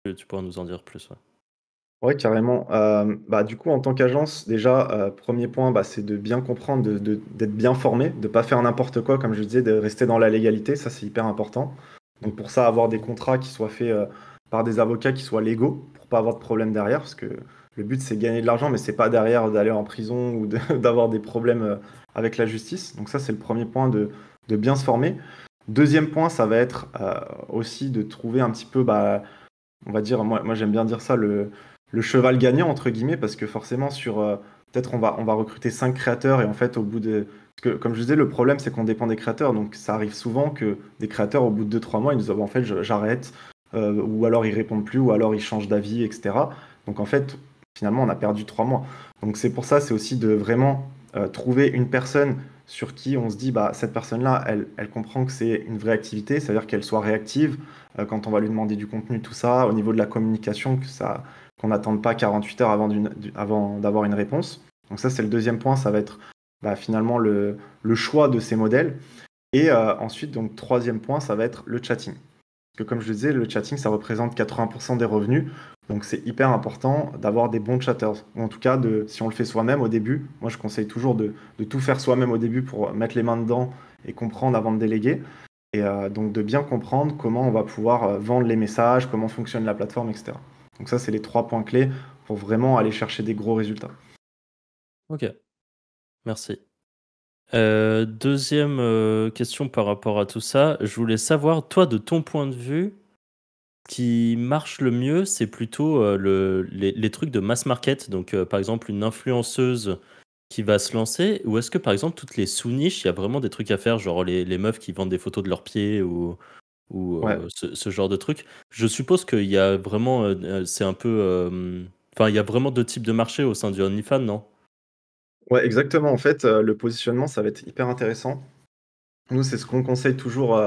que tu pourras nous en dire plus. Ouais. Oui, carrément. Euh, bah, du coup, en tant qu'agence, déjà, euh, premier point, bah, c'est de bien comprendre, d'être bien formé, de ne pas faire n'importe quoi, comme je disais, de rester dans la légalité, ça c'est hyper important. Donc pour ça, avoir des contrats qui soient faits euh, par des avocats qui soient légaux, pour pas avoir de problème derrière, parce que le but c'est gagner de l'argent, mais c'est pas derrière d'aller en prison *laughs* ou d'avoir des problèmes avec la justice. Donc ça, c'est le premier point de, de bien se former. Deuxième point, ça va être aussi de trouver un petit peu, bah, on va dire, moi, moi j'aime bien dire ça, le le cheval gagnant, entre guillemets, parce que forcément, sur euh, peut-être on va, on va recruter cinq créateurs et en fait, au bout de. Parce que, comme je disais, le problème, c'est qu'on dépend des créateurs. Donc, ça arrive souvent que des créateurs, au bout de 2-3 mois, ils nous disent oh, bah, En fait, j'arrête, euh, ou alors ils répondent plus, ou alors ils changent d'avis, etc. Donc, en fait, finalement, on a perdu 3 mois. Donc, c'est pour ça, c'est aussi de vraiment euh, trouver une personne sur qui on se dit bah cette personne là elle, elle comprend que c'est une vraie activité c'est à dire qu'elle soit réactive quand on va lui demander du contenu tout ça au niveau de la communication que ça qu'on n'attende pas 48 heures avant, avant d'avoir une réponse. Donc ça, c'est le deuxième point, ça va être bah, finalement le, choix de ces modèles. Et euh, ensuite, donc troisième point, ça va être le chatting. Parce que comme je le disais, le chatting, ça représente 80% des revenus. Donc c'est hyper important d'avoir des bons chatters. Ou en tout cas, de, si on le fait soi-même au début, moi je conseille toujours de, tout faire soi-même au début pour mettre les mains dedans et comprendre avant de déléguer. Et euh, donc de bien comprendre comment on va pouvoir euh, vendre les messages, comment fonctionne la plateforme, etc. Donc ça, c'est les trois points clés pour vraiment aller chercher des gros résultats. Ok, merci. Euh, deuxième euh, question par rapport à tout ça, je voulais savoir, toi, de ton point de vue, qui marche le mieux, c'est plutôt euh, les, trucs de mass market. Donc, par exemple, une influenceuse qui va se lancer, ou est-ce que, par exemple, toutes les sous-niches, il y a vraiment des trucs à faire, genre les, les meufs qui vendent des photos de leurs pieds ou, ou euh, ce, genre de truc. Je suppose qu'il y a vraiment, euh, euh, c'est un peu, enfin, il y a vraiment deux types de marchés au sein du OnlyFans, non Ouais, exactement. En fait, le positionnement, ça va être hyper intéressant. Nous, c'est ce qu'on conseille toujours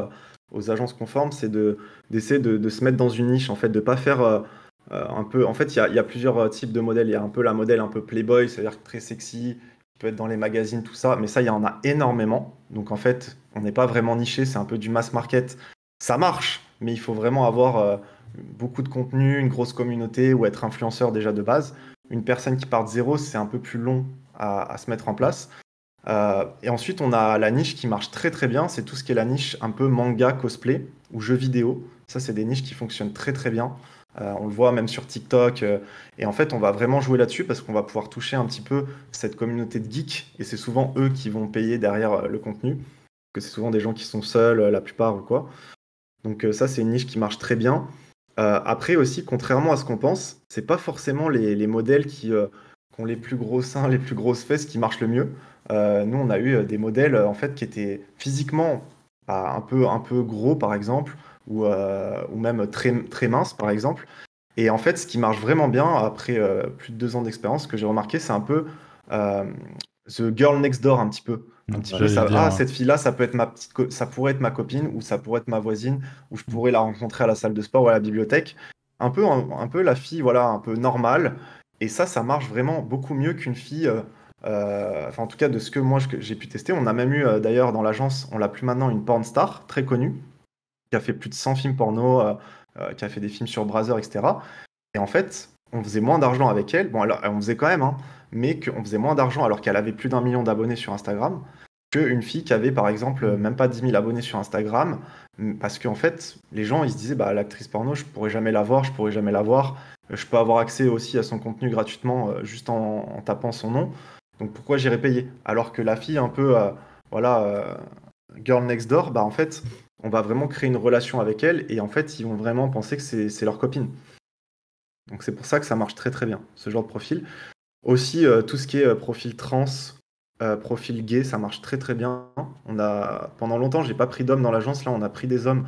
aux agences conformes, c'est de d'essayer de, se mettre dans une niche, en fait, de pas faire un peu. En fait, il y a, y a, plusieurs types de modèles. Il y a un peu la modèle un peu playboy, c'est-à-dire très sexy, qui peut être dans les magazines, tout ça. Mais ça, il y en a énormément. Donc en fait, on n'est pas vraiment niché. C'est un peu du mass market ça marche, mais il faut vraiment avoir euh, beaucoup de contenu, une grosse communauté ou être influenceur déjà de base. Une personne qui part de zéro, c'est un peu plus long à, se mettre en place. Euh, et ensuite, on a la niche qui marche très très bien, c'est tout ce qui est la niche un peu manga, cosplay ou jeux vidéo. Ça, c'est des niches qui fonctionnent très très bien. Euh, on le voit même sur TikTok. et en fait, on va vraiment jouer là-dessus parce qu'on va pouvoir toucher un petit peu cette communauté de geeks. Et c'est souvent eux qui vont payer derrière le contenu. Que c'est souvent des gens qui sont seuls la plupart ou quoi. Donc euh, ça, c'est une niche qui marche très bien. Euh, après aussi, contrairement à ce qu'on pense, c'est pas forcément les, modèles euh, qui, ont les plus gros seins, *laughs* les plus grosses fesses qui marchent le mieux. nous, on a eu des modèles en fait qui étaient physiquement bah, un peu un peu gros par exemple, ou, même très très minces par exemple. Et en fait, ce qui marche vraiment bien après plus de deux ans d'expérience, que j'ai remarqué, c'est un peu The Girl Next Door un petit peu. Un petit peu, ça, ah, cette fille-là, ça peut être ma petite, ça pourrait être ma copine ou ça pourrait être ma voisine ou je pourrais la rencontrer à la salle de sport ou à la bibliothèque. Un peu, un, peu la fille, voilà, un peu normale. Et ça, ça marche vraiment beaucoup mieux qu'une fille. Euh, euh, enfin, en tout cas, de ce que moi j'ai pu tester. On a même eu, euh, d'ailleurs, dans l'agence, on l'a plus maintenant, une porn star très connue qui a fait plus de 100 films porno, qui a fait des films sur Brazzer, etc. Et en fait, on faisait moins d'argent avec elle. Bon, alors, on faisait quand même, hein, mais qu'on faisait moins d'argent alors qu'elle avait plus d'un million d'abonnés sur Instagram qu'une fille qui avait par exemple mm. même pas 10 000 abonnés sur Instagram mm, parce qu'en fait les gens ils se disaient bah l'actrice porno je pourrais jamais la voir je pourrais jamais la voir euh, je peux avoir accès aussi à son contenu gratuitement euh, juste en, tapant son nom donc pourquoi j'irais payer alors que la fille un peu euh, voilà girl next door bah en fait on va vraiment créer une relation avec elle et en fait ils vont vraiment penser que c'est leur copine donc c'est pour ça que ça marche très très bien ce genre de profil aussi, euh, tout ce qui est euh, profil trans, euh, profil gay, ça marche très très bien. On a, pendant longtemps, je n'ai pas pris d'hommes dans l'agence. Là, on a pris des hommes.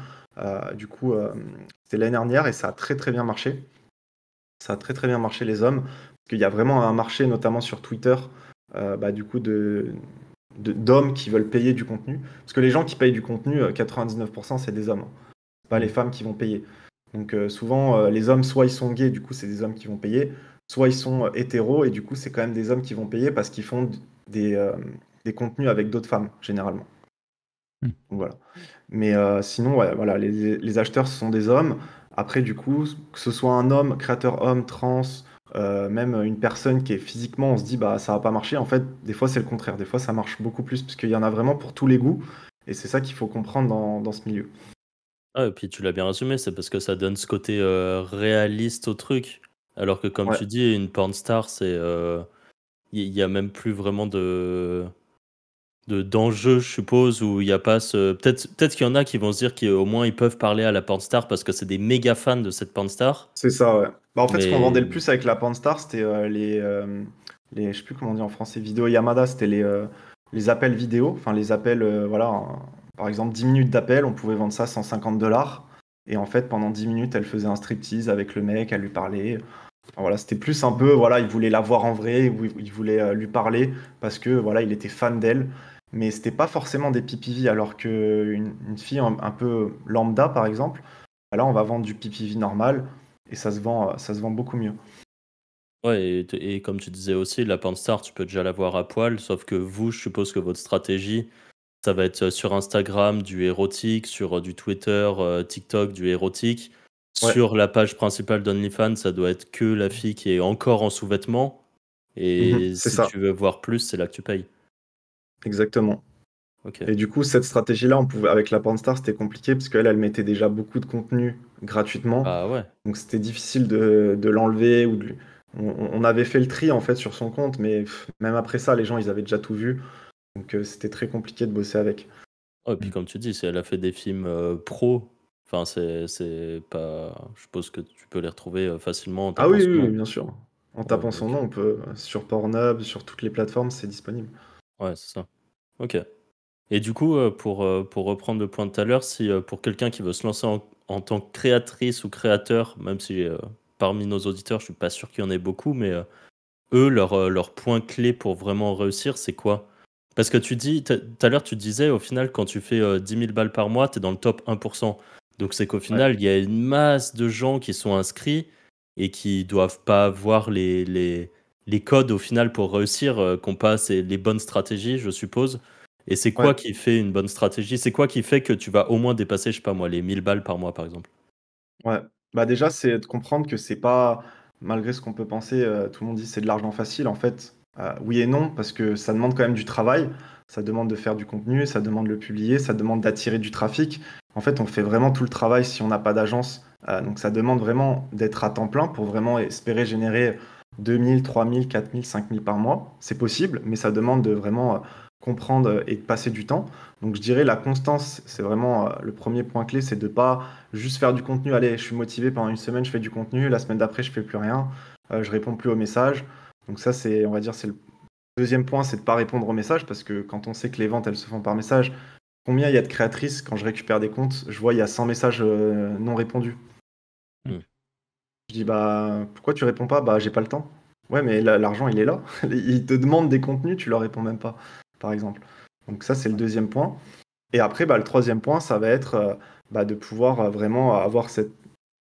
du coup, c'était l'année dernière et ça a très très bien marché. Ça a très très bien marché les hommes. Parce qu'il y a vraiment un marché, notamment sur Twitter, bah, du coup, de, d'hommes qui veulent payer du contenu. Parce que les gens qui payent du contenu, 99% c'est des hommes, pas les mm. femmes qui vont payer. Donc souvent les hommes, soit ils sont gays, du coup c'est des hommes qui vont payer, soit ils sont euh, hétéros et du coup c'est quand même des hommes qui vont payer parce qu'ils font euh, des, contenus avec d'autres femmes généralement. Hmm. voilà. Mais euh, sinon, voilà, les, acheteurs ce sont des hommes. Après, du coup, que ce soit un homme, créateur homme, trans, même une personne qui est physiquement, on se dit bah ça va pas marcher. En fait, des fois c'est le contraire. Des fois ça marche beaucoup plus parce qu'il y en a vraiment pour tous les goûts. Et c'est ça qu'il faut comprendre dans, ce milieu. Ah, et puis tu l'as bien résumé, c'est parce que ça donne ce côté réaliste au truc. Alors que, comme tu dis, une porn star, c'est. Il euh, n'y a même plus vraiment de d'enjeux, je suppose, où il n'y a pas ce. Peut-être peut qu'il y en a qui vont se dire qu'au moins ils peuvent parler à la porn star parce que c'est des méga fans de cette porn star. C'est ça, ouais. Bah, en fait, ce qu'on vendait le plus avec la star, c'était euh, les, euh, les. Je sais plus comment on dit en français, vidéo Yamada, c'était les, les appels vidéo, enfin les appels, voilà, par exemple 10 minutes d'appel, on pouvait vendre ça 150 dollars. Et en fait, pendant 10 minutes, elle faisait un striptease avec le mec, elle lui parlait. Voilà, c'était plus un peu, voilà, il voulait la voir en vrai, il voulait euh, lui parler parce que voilà, il était fan d'elle. Mais c'était pas forcément des PPV, alors que une, fille un, peu lambda, par exemple, bah là, on va vendre du PPV normal et ça se vend, ça se vend beaucoup mieux. Ouais, et, comme tu disais aussi, la Panstar, tu peux déjà la voir à poil, sauf que vous, je suppose que votre stratégie, ça va être euh, sur Instagram du érotique, sur euh, du Twitter, TikTok du érotique. Sur la page principale d'OnlyFans, ça doit être que la fille qui est encore en sous-vêtements. Et mhm, si tu veux voir plus, c'est là que tu payes. Exactement. Et du coup, cette stratégie-là, on pouvait, avec la Pornstar, c'était compliqué parce qu'elle, elle mettait déjà beaucoup de contenu gratuitement. Ah ouais. Donc c'était difficile de, l'enlever ou on, avait fait le tri en fait sur son compte, mais même après ça, les gens, ils avaient déjà tout vu. Donc euh, c'était très compliqué de bosser avec. Oh, et puis comme tu dis, elle a fait des films euh, pro, Enfin, c'est pas. Je suppose que tu peux les retrouver euh, facilement. En ah oui, bien sûr. En tapant son nom, on peut. Sur Pornhub, sur toutes les plateformes, c'est disponible. Ouais, c'est ça. Ok. Et du coup, euh, pour, euh, pour reprendre le point de tout à l'heure, si pour quelqu'un qui veut se lancer en, tant que créatrice ou créateur, même si parmi nos auditeurs, je suis pas sûr qu'il y en ait beaucoup, mais eux, leur, leur point clé pour vraiment réussir, c'est quoi Parce que tu dis, tout à l'heure, tu disais, au final, quand tu fais 10 000 balles par mois, tu es dans le top 1%. Donc c'est qu'au final, il y a une masse de gens qui sont inscrits et qui doivent pas avoir les, codes au final pour réussir, euh, qu'on passe les bonnes stratégies, je suppose. Et c'est quoi qui fait une bonne stratégie C'est quoi qui fait que tu vas au moins dépasser, je sais pas moi, les 1000 balles par mois, par exemple Ouais, bah déjà, c'est de comprendre que c'est pas, malgré ce qu'on peut penser, euh, tout le monde dit c'est de l'argent facile. En fait, euh, oui et non, parce que ça demande quand même du travail ça demande de faire du contenu, ça demande de le publier, ça demande d'attirer du trafic. En fait, on fait vraiment tout le travail si on n'a pas d'agence. Euh, donc ça demande vraiment d'être à temps plein pour vraiment espérer générer 2000, 3000, 4000, 5000 par mois. C'est possible, mais ça demande de vraiment euh, comprendre et de passer du temps. Donc je dirais la constance, c'est vraiment euh, le premier point clé, c'est de pas juste faire du contenu, allez, je suis motivé pendant une semaine, je fais du contenu, la semaine d'après, je fais plus rien, je réponds plus aux messages. Donc ça, c'est, on va dire, c'est le Deuxième point, c'est de ne pas répondre aux messages parce que quand on sait que les ventes, elles se font par message, combien il y a de créatrices, quand je récupère des comptes, je vois il y a 100 messages euh, non répondus. Mm. Je dis, bah, pourquoi tu réponds pas Bah, j'ai pas le temps. Ouais, mais l'argent, il est là. *laughs* Ils te demandent des contenus, tu leur réponds même pas, par exemple. Donc ça, c'est le deuxième point. Et après, bah, le troisième point, ça va être euh, bah, de pouvoir euh, vraiment avoir cette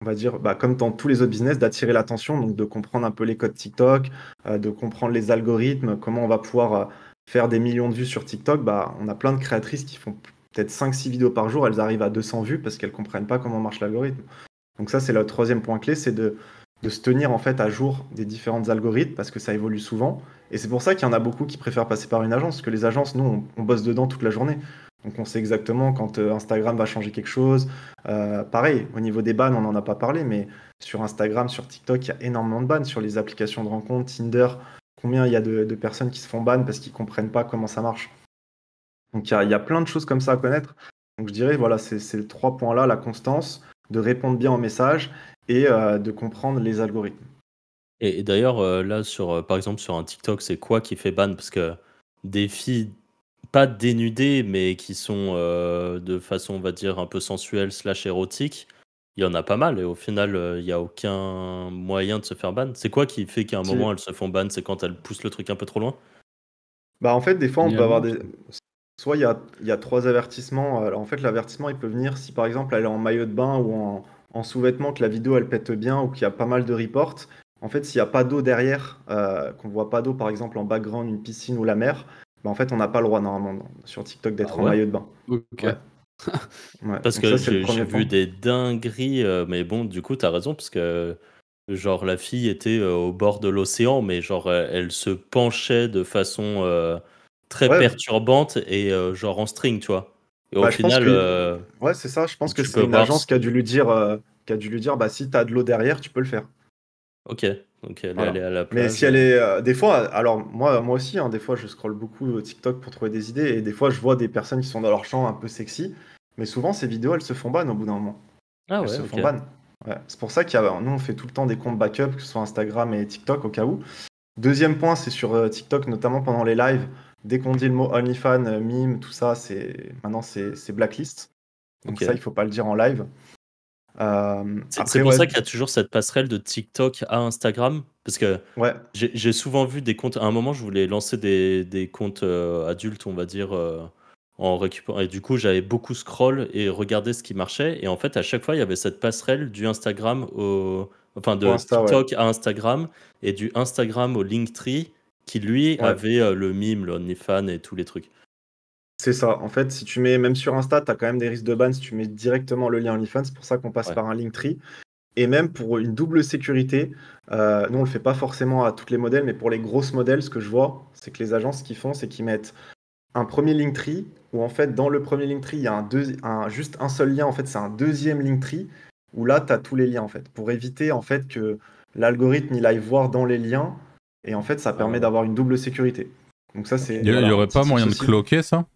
on va dire, bah, comme dans tous les autres business, d'attirer l'attention, donc de comprendre un peu les codes TikTok, euh, de comprendre les algorithmes, comment on va pouvoir euh, faire des millions de vues sur TikTok. Bah, on a plein de créatrices qui font peut-être 5-6 vidéos par jour, elles arrivent à 200 vues parce qu'elles ne comprennent pas comment marche l'algorithme. Donc ça, c'est le troisième point clé, c'est de, se tenir en fait à jour des différents algorithmes parce que ça évolue souvent. Et c'est pour ça qu'il y en a beaucoup qui préfèrent passer par une agence, parce que les agences, nous, on bosse dedans toute la journée. Donc on sait exactement quand euh, Instagram va changer quelque chose. Euh, pareil, au niveau des bans, on n'en a pas parlé, mais sur Instagram, sur TikTok, il y a énormément de bans. Sur les applications de rencontre, Tinder, combien il y a de, personnes qui se font ban parce qu'ils ne comprennent pas comment ça marche. Donc il y, a, plein de choses comme ça à connaître. Donc je dirais, voilà, c'est les trois points-là, la constance, de répondre bien aux messages et euh, de comprendre les algorithmes. Et, d'ailleurs, là, sur, par exemple, sur un TikTok, c'est quoi qui fait ban Parce que des filles pas dénudées, mais qui sont euh, de façon, on va dire, un peu sensuelle slash érotique, il y en a pas mal. Et au final, euh, il n'y a aucun moyen de se faire ban. C'est quoi qui fait qu'à un moment, elles se font ban C'est quand elles poussent le truc un peu trop loin Bah, en fait, des fois, on peut avoir des... Soit il y a, y a, trois avertissements. Euh, en fait, l'avertissement, il peut venir si, par exemple, elle est en maillot de bain ou en, sous vêtement que la vidéo, elle pète bien ou qu'il y a pas mal de reports. En fait, s'il n'y a pas d'eau derrière, euh, qu'on voit pas d'eau, par exemple, en background, une piscine ou la mer, bah, en fait, on n'a pas le droit normalement sur TikTok d'être ah en maillot de bain. Ok. *laughs* Parce que j'ai vu des dingueries, euh, mais bon, du coup, as raison, parce que genre la fille était euh, au bord de l'océan, mais genre euh, elle se penchait de façon très perturbante et genre en string, tu vois. Et au bah, final, ouais, c'est ça. Je pense que c'est une agence qui a dû lui dire, qui a dû lui dire, bah si t'as de l'eau derrière, tu peux le faire. Ok elle, est à la Mais si elle est, euh, des fois, alors moi, moi aussi, hein, des fois, je scrolle beaucoup euh, TikTok pour trouver des idées et des fois, je vois des personnes qui sont dans leur champ un peu sexy, mais souvent ces vidéos, elles se font ban au bout d'un moment. Ah elles ouais, se font ban. C'est pour ça qu'il y a, euh, nous, on fait tout le temps des comptes backup, que ce soit Instagram et TikTok au cas où. Deuxième point, c'est sur TikTok, notamment pendant les lives. Dès qu'on dit le mot OnlyFans, mime, tout ça, c'est maintenant c'est blacklist. Donc ça, il faut pas le dire en live. Euh, c'est pour ça qu'il y a toujours cette passerelle de TikTok à Instagram. Parce que ouais. j'ai souvent vu des comptes. À un moment, je voulais lancer des, comptes euh, adultes, on va dire, euh, en récupérant. Et du coup, j'avais beaucoup scroll et regardé ce qui marchait. Et en fait, à chaque fois, il y avait cette passerelle du Instagram au. Enfin, de TikTok à Instagram et du Instagram au Linktree qui, lui, avait le mime, le OnlyFans et tous les trucs. C'est ça. En fait, si tu mets même sur Insta, tu as quand même des risques de ban si tu mets directement le lien OnlyFans. C'est pour ça qu'on passe par un link tree. Et même pour une double sécurité, euh, nous on le fait pas forcément à toutes les modèles, mais pour les grosses modèles, ce que je vois, c'est que les agences ce qu'ils font, c'est qu'ils mettent un premier link tree où en fait dans le premier Linktree, il y a un juste un seul lien. En fait, c'est un deuxième Linktree où là tu as tous les liens en fait pour éviter en fait que l'algorithme il aille voir dans les liens et en fait ça ah permet d'avoir une double sécurité. Donc ça c'est. Il n'y aurait pas moyen de cloquer ça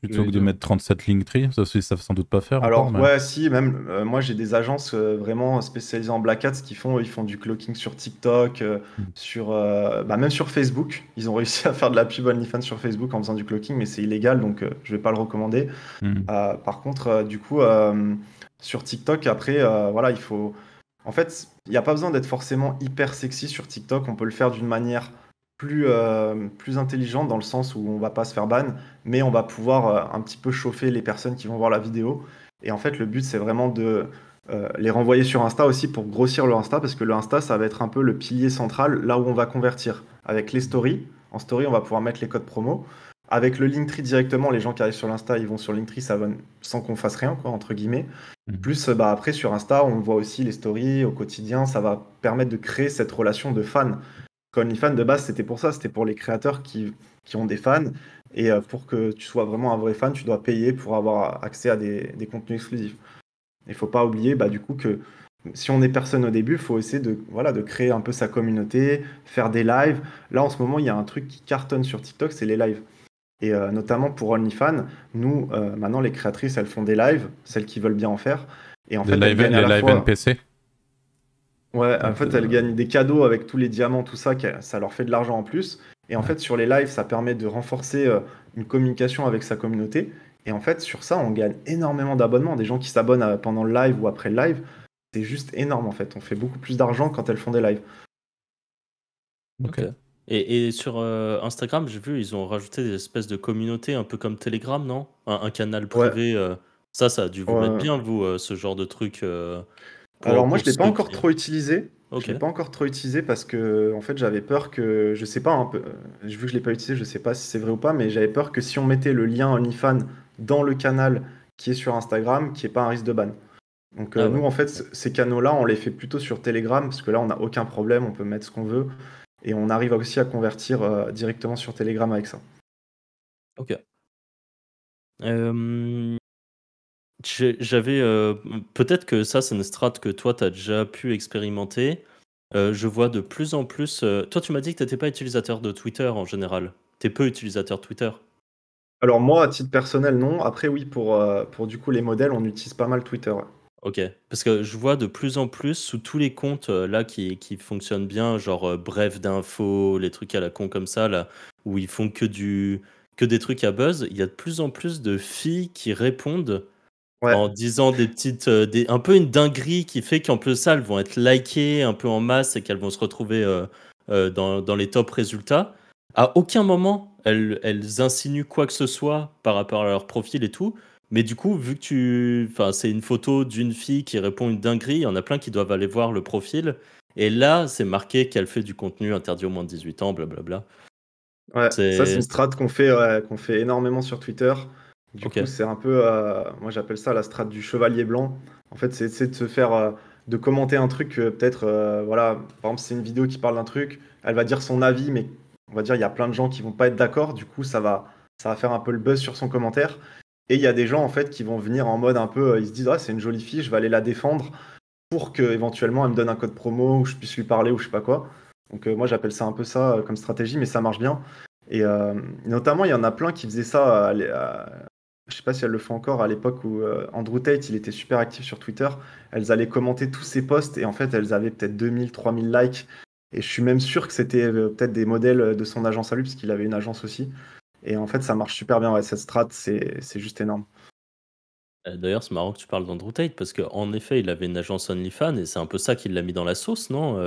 Plutôt que de mettre 37 Linktree, ça ne savent sans doute pas faire. Alors, ouais, si, même euh, moi j'ai des agences euh, vraiment spécialisées en Black Hats qui font, ils font du clocking sur TikTok, euh, hmm. sur, bah, même sur Facebook. Ils ont *laughs* réussi à faire de la pub OnlyFans sur Facebook en faisant du clocking, mais c'est illégal donc je vais pas le recommander. Hmm. par contre, du coup, sur TikTok, après, voilà, il faut. En fait, il n'y a pas besoin d'être forcément hyper sexy sur TikTok, on peut le faire d'une manière plus, euh, plus intelligente dans le sens où on va pas se faire ban, mais on va pouvoir euh, un petit peu chauffer les personnes qui vont voir la vidéo. Et en fait, le but, c'est vraiment de euh, les renvoyer sur Insta aussi pour grossir le Insta, parce que le Insta, ça va être un peu le pilier central là où on va convertir. Avec les stories, en story, on va pouvoir mettre les codes promo. Avec le Linktree directement, les gens qui arrivent sur l'Insta, ils vont sur Linktree, ça va sans qu'on fasse rien, quoi, entre guillemets. Mmh. Plus, bah, après, sur Insta, on voit aussi les stories au quotidien, ça va permettre de créer cette relation de fan. OnlyFans de base, c'était pour ça, c'était pour les créateurs qui, ont des fans. Et euh, pour que tu sois vraiment un vrai fan, tu dois payer pour avoir accès à des, contenus exclusifs. Il faut pas oublier, bah, du coup, que si on est personne au début, il faut essayer de, voilà, de créer un peu sa communauté, faire des lives. Là, en ce moment, il y a un truc qui cartonne sur TikTok, c'est les lives. Et euh, notamment pour OnlyFans, nous, euh, maintenant, les créatrices, elles font des lives, celles qui veulent bien en faire. Et en fait, les live NPC Ouais, en fait, elles euh, gagnent des cadeaux avec tous les diamants, tout ça, ça leur fait de l'argent en plus. Et en fait, sur les lives, ça permet de renforcer euh, une communication avec sa communauté. Et en fait, sur ça, on gagne énormément d'abonnements. Des gens qui s'abonnent euh, pendant le live ou après le live, c'est juste énorme en fait. On fait beaucoup plus d'argent quand elles font des lives. Ok. Et, sur Instagram, j'ai vu, ils ont rajouté des espèces de communautés, un peu comme Telegram, non un, canal privé. ça, ça a dû vous mettre bien, vous, ce genre de truc. Alors moi, je ne l'ai pas encore trop utilisé. Je l'ai pas encore trop utilisé parce que en fait j'avais peur que je sais pas un hein, peu euh, vu que je l'ai pas utilisé je sais pas si c'est vrai ou pas mais j'avais peur que si on mettait le lien OnlyFans dans le canal qui est sur Instagram qu'il qui ait pas un risque de ban. Donc euh, ah nous en fait ces canaux là on les fait plutôt sur Telegram parce que là on n'a aucun problème on peut mettre ce qu'on veut et on arrive aussi à convertir euh, directement sur Telegram avec ça. Ok. Euh, j'avais euh, peut-être que ça, c'est une strat que toi, tu as déjà pu expérimenter. Euh, je vois de plus en plus. Euh, toi, tu m'as dit que tu n'étais pas utilisateur de Twitter en général. Tu es peu utilisateur Twitter. Alors, moi, à titre personnel, non. Après, oui, pour, pour du coup les modèles, on utilise pas mal Twitter. Ok, parce que je vois de plus en plus sous tous les comptes là qui, qui fonctionnent bien, genre bref d'infos, les trucs à la con comme ça, là, où ils font que, du, que des trucs à buzz, il y a de plus en plus de filles qui répondent en disant des petites, euh, un peu une dinguerie qui fait qu'en plus ça, elles vont être likées un peu en masse et qu'elles vont se retrouver euh, euh, dans, les top résultats. À aucun moment, elles, insinuent quoi que ce soit par rapport à leur profil et tout. Mais du coup, vu que tu, enfin, c'est une photo d'une fille qui répond une dinguerie, il y en a plein qui doivent aller voir le profil. Et là, c'est marqué qu'elle fait du contenu interdit aux moins de 18 ans, blablabla. Ouais, ça c'est une strat qu'on fait, qu'on fait énormément sur Twitter. Du coup, c'est un peu, euh, moi j'appelle ça la strate du chevalier blanc. En fait, c'est de se faire, euh, de commenter un truc, euh, peut-être, voilà, par exemple, c'est une vidéo qui parle d'un truc, elle va dire son avis, mais on va dire, il y a plein de gens qui vont pas être d'accord, du coup, ça va, ça va faire un peu le buzz sur son commentaire. Et il y a des gens, en fait, qui vont venir en mode un peu, ils se disent, ah, c'est une jolie fille, je vais aller la défendre pour que éventuellement elle me donne un code promo ou je puisse lui parler ou je sais pas quoi. Donc, moi j'appelle ça un peu ça comme stratégie, mais ça marche bien. Et notamment, il y en a plein qui faisaient ça je sais pas si elles le font encore à l'époque où euh, Andrew Tate il était super actif sur Twitter, elles allaient commenter tous ses posts et en fait elles avaient peut-être 2000, 3000 likes. Et je suis même sûr que c'était euh, peut-être des modèles euh, de son agence à lui, parce qu'il avait une agence aussi. Et en fait, ça marche super bien. cette strat, c'est juste énorme. D'ailleurs, c'est marrant que tu parles d'Andrew Tate, parce qu'en effet, il avait une agence OnlyFans, et c'est un peu ça qu'il l'a mis dans la sauce, non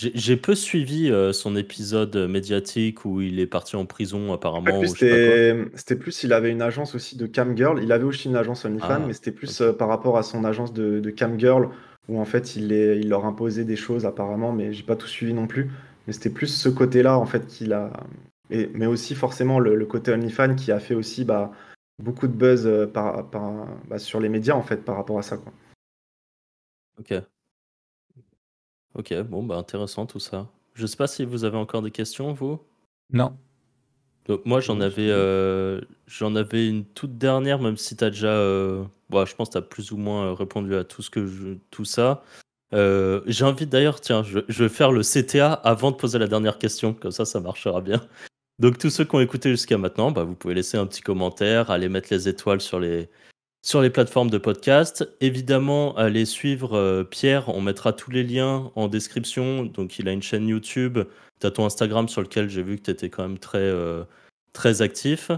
j'ai peu suivi euh, son épisode médiatique où il est parti en prison apparemment. c'était plus, il avait une agence aussi de cam girl. Il avait aussi une agence OnlyFans, ah, mais c'était plus euh, par rapport à son agence de, cam girl où en fait il, il leur imposait des choses apparemment, mais j'ai pas tout suivi non plus. Mais c'était plus ce côté-là en fait qu'il a. Et, mais aussi forcément le, côté OnlyFans qui a fait aussi bah, beaucoup de buzz euh, par, bah, sur les médias en fait par rapport à ça. Quoi. Ok. Ok, bon, bah intéressant tout ça. Je sais pas si vous avez encore des questions, vous Non. Euh, moi, j'en avais, euh, avais une toute dernière, même si tu as déjà. Euh, bah, je pense que tu as plus ou moins répondu à tout, ce que tout ça. J'invite d'ailleurs, tiens, je, vais faire le CTA avant de poser la dernière question, comme ça, ça marchera bien. Donc, tous ceux qui ont écouté jusqu'à maintenant, bah, vous pouvez laisser un petit commentaire, aller mettre les étoiles sur les, sur les plateformes de podcast. Évidemment, allez suivre euh, Pierre, on mettra tous les liens en description. Donc, il a une chaîne YouTube, tu as ton Instagram sur lequel j'ai vu que tu étais quand même très, euh, très actif.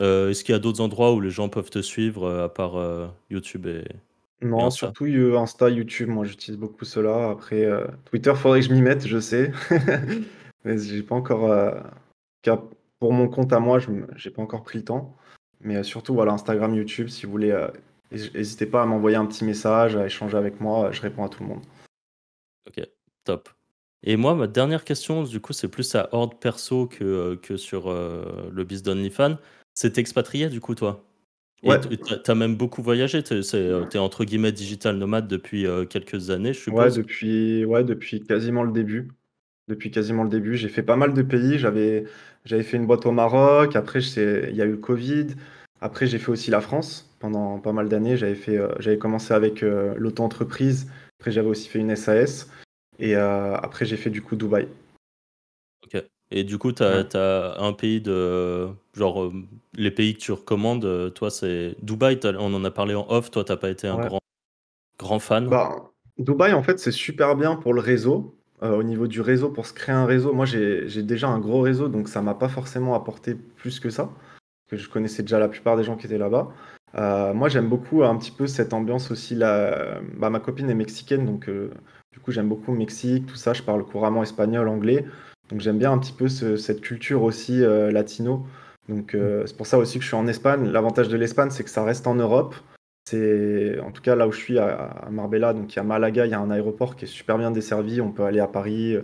Euh, est-ce qu'il y a d'autres endroits où les gens peuvent te suivre à part YouTube et. Non, surtout Insta, YouTube, moi j'utilise beaucoup cela. Après, Twitter, faudrait que je m'y mette, je sais. *laughs* Mais j'ai pas encore. Pour mon compte à moi, je n'ai pas encore pris le temps. Mais euh, surtout, voilà, Instagram, YouTube, si vous voulez, n'hésitez euh, pas à m'envoyer un petit message, à échanger avec moi, euh, je réponds à tout le monde. Ok, top. Et moi, ma dernière question, du coup, c'est plus à ordre perso que, que sur le le biz Fan. C'est expatrié, du coup, toi Ouais. Tu as même beaucoup voyagé, t'es entre guillemets digital nomade depuis quelques années, je suppose. Ouais, depuis, ouais, depuis quasiment le début. Depuis quasiment le début, j'ai fait pas mal de pays. J'avais j'avais fait une boîte au Maroc, après il y a eu le Covid, après j'ai fait aussi la France pendant pas mal d'années. J'avais euh, commencé avec euh, l'auto-entreprise, après j'avais aussi fait une SAS, et euh, après j'ai fait du coup Dubaï. Ok. Et du coup, tu as, un pays de. Genre, les pays que tu recommandes, toi, c'est. Dubaï, on en a parlé en off, toi, tu n'as pas été un grand, grand fan. Bah, Dubaï, en fait, c'est super bien pour le réseau, euh, au niveau du réseau, pour se créer un réseau, moi j'ai déjà un gros réseau, donc ça m'a pas forcément apporté plus que ça, que je connaissais déjà la plupart des gens qui étaient là-bas. Euh, moi j'aime beaucoup un petit peu cette ambiance aussi. Là, bah, ma copine est mexicaine, donc euh, du coup j'aime beaucoup le Mexique, tout ça, je parle couramment espagnol, anglais, donc j'aime bien un petit peu cette culture aussi latino. Donc c'est pour ça aussi que je suis en Espagne. L'avantage de l'Espagne, c'est que ça reste en Europe. C'est en tout cas là où je suis à, Marbella, donc il y a Malaga, il y a un aéroport qui est super bien desservi. On peut aller à Paris, euh,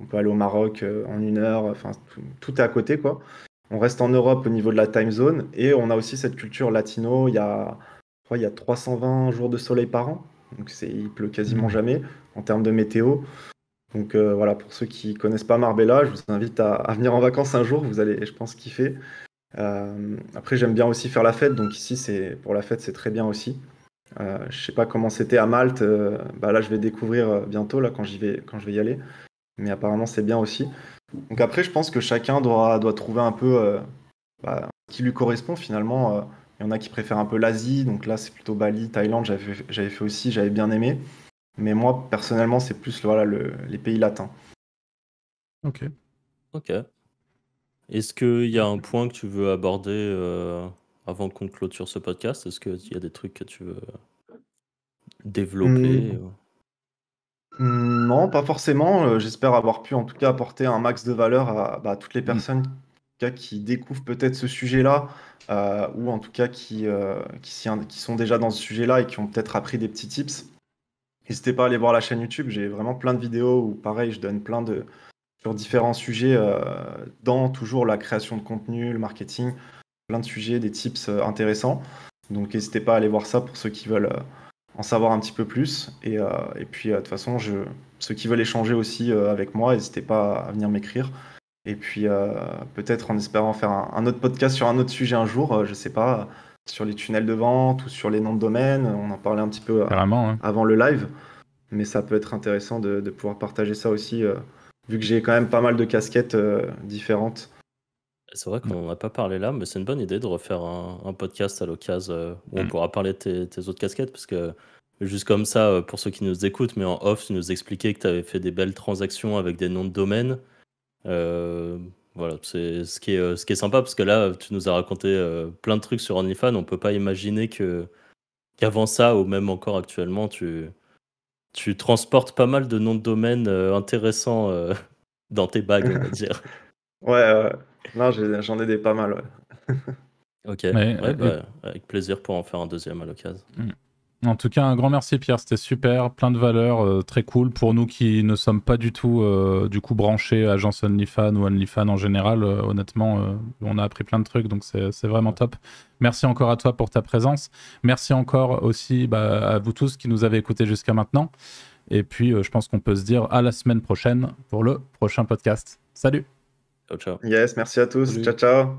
on peut aller au Maroc euh, en une heure. Enfin, tout est à côté, quoi. On reste en Europe au niveau de la time zone et on a aussi cette culture latino. Il y a, il y a 320 jours de soleil par an, donc c'est, il pleut quasiment mmh. jamais en termes de météo. Donc euh, voilà, pour ceux qui connaissent pas Marbella, je vous invite à, à venir en vacances un jour. Vous allez, je pense, kiffer. Euh, après, j'aime bien aussi faire la fête, donc ici, c'est pour la fête, c'est très bien aussi. Euh, je sais pas comment c'était à Malte. Euh, bah là, je vais découvrir bientôt là quand j'y vais, quand je vais y aller. Mais apparemment, c'est bien aussi. Donc après, je pense que chacun doit doit trouver un peu ce bah, qui lui correspond finalement. Il y en a qui préfèrent un peu l'Asie, donc là, c'est plutôt Bali, Thaïlande. J'avais fait aussi, j'avais bien aimé. Mais moi, personnellement, c'est plus voilà les pays latins. Ok. Ok. Est-ce qu'il y a un point que tu veux aborder euh, avant qu'on clôture ce podcast Est-ce qu'il y a des trucs que tu veux développer hmm. Non, pas forcément. Euh, j'espère avoir pu en tout cas apporter un max de valeur à, bah, toutes les hmm. personnes qui découvrent peut-être ce sujet-là, euh, ou en tout cas qui, qui sont déjà dans ce sujet-là et qui ont peut-être appris des petits tips. N'hésitez pas à aller voir la chaîne YouTube, j'ai vraiment plein de vidéos où pareil, je donne plein de, sur différents sujets, euh, dans toujours la création de contenu, le marketing, plein de sujets, des tips euh, intéressants. Donc n'hésitez pas à aller voir ça pour ceux qui veulent euh, en savoir un petit peu plus. Et, puis, de toute façon, je, ceux qui veulent échanger aussi avec moi, n'hésitez pas à venir m'écrire. Et puis, peut-être en espérant faire un, autre podcast sur un autre sujet un jour, je sais pas, sur les tunnels de vente ou sur les noms de domaine. On en parlait un petit peu avant le live. Mais ça peut être intéressant de pouvoir partager ça aussi vu que j'ai quand même pas mal de casquettes euh, différentes. C'est vrai qu'on n'a pas parlé là, mais c'est une bonne idée de refaire un, podcast à l'occasion euh, où on mm. pourra parler de tes, autres casquettes, parce que juste comme ça, euh, pour ceux qui nous écoutent, mais en off, tu nous expliquais que tu avais fait des belles transactions avec des noms de domaines. voilà, c'est ce qui, est, ce qui est sympa, parce que là, tu nous as raconté plein de trucs sur OnlyFans. On peut pas imaginer que qu'avant ça, ou même encore actuellement, tu, tu transportes pas mal de noms de domaines euh, intéressants euh, *laughs* dans tes bagues, on va dire. *laughs* ouais, ouais. Non, j'en ai, des pas mal, ouais. *laughs* ok, euh, bah, avec plaisir pour en faire un deuxième à l'occasion. Mm. En tout cas, un grand merci Pierre, c'était super, plein de valeurs, euh, très cool. Pour nous qui ne sommes pas du tout branchés euh, du coup branchés agence OnlyFans ou OnlyFans en général, euh, honnêtement, on a appris plein de trucs, donc c'est vraiment top. Merci encore à toi pour ta présence. Merci encore aussi bah, à vous tous qui nous avez écoutés jusqu'à maintenant. Et puis, je pense qu'on peut se dire à la semaine prochaine pour le prochain podcast. Salut. Ciao, ciao. Yes, merci à tous. Ciao, ciao.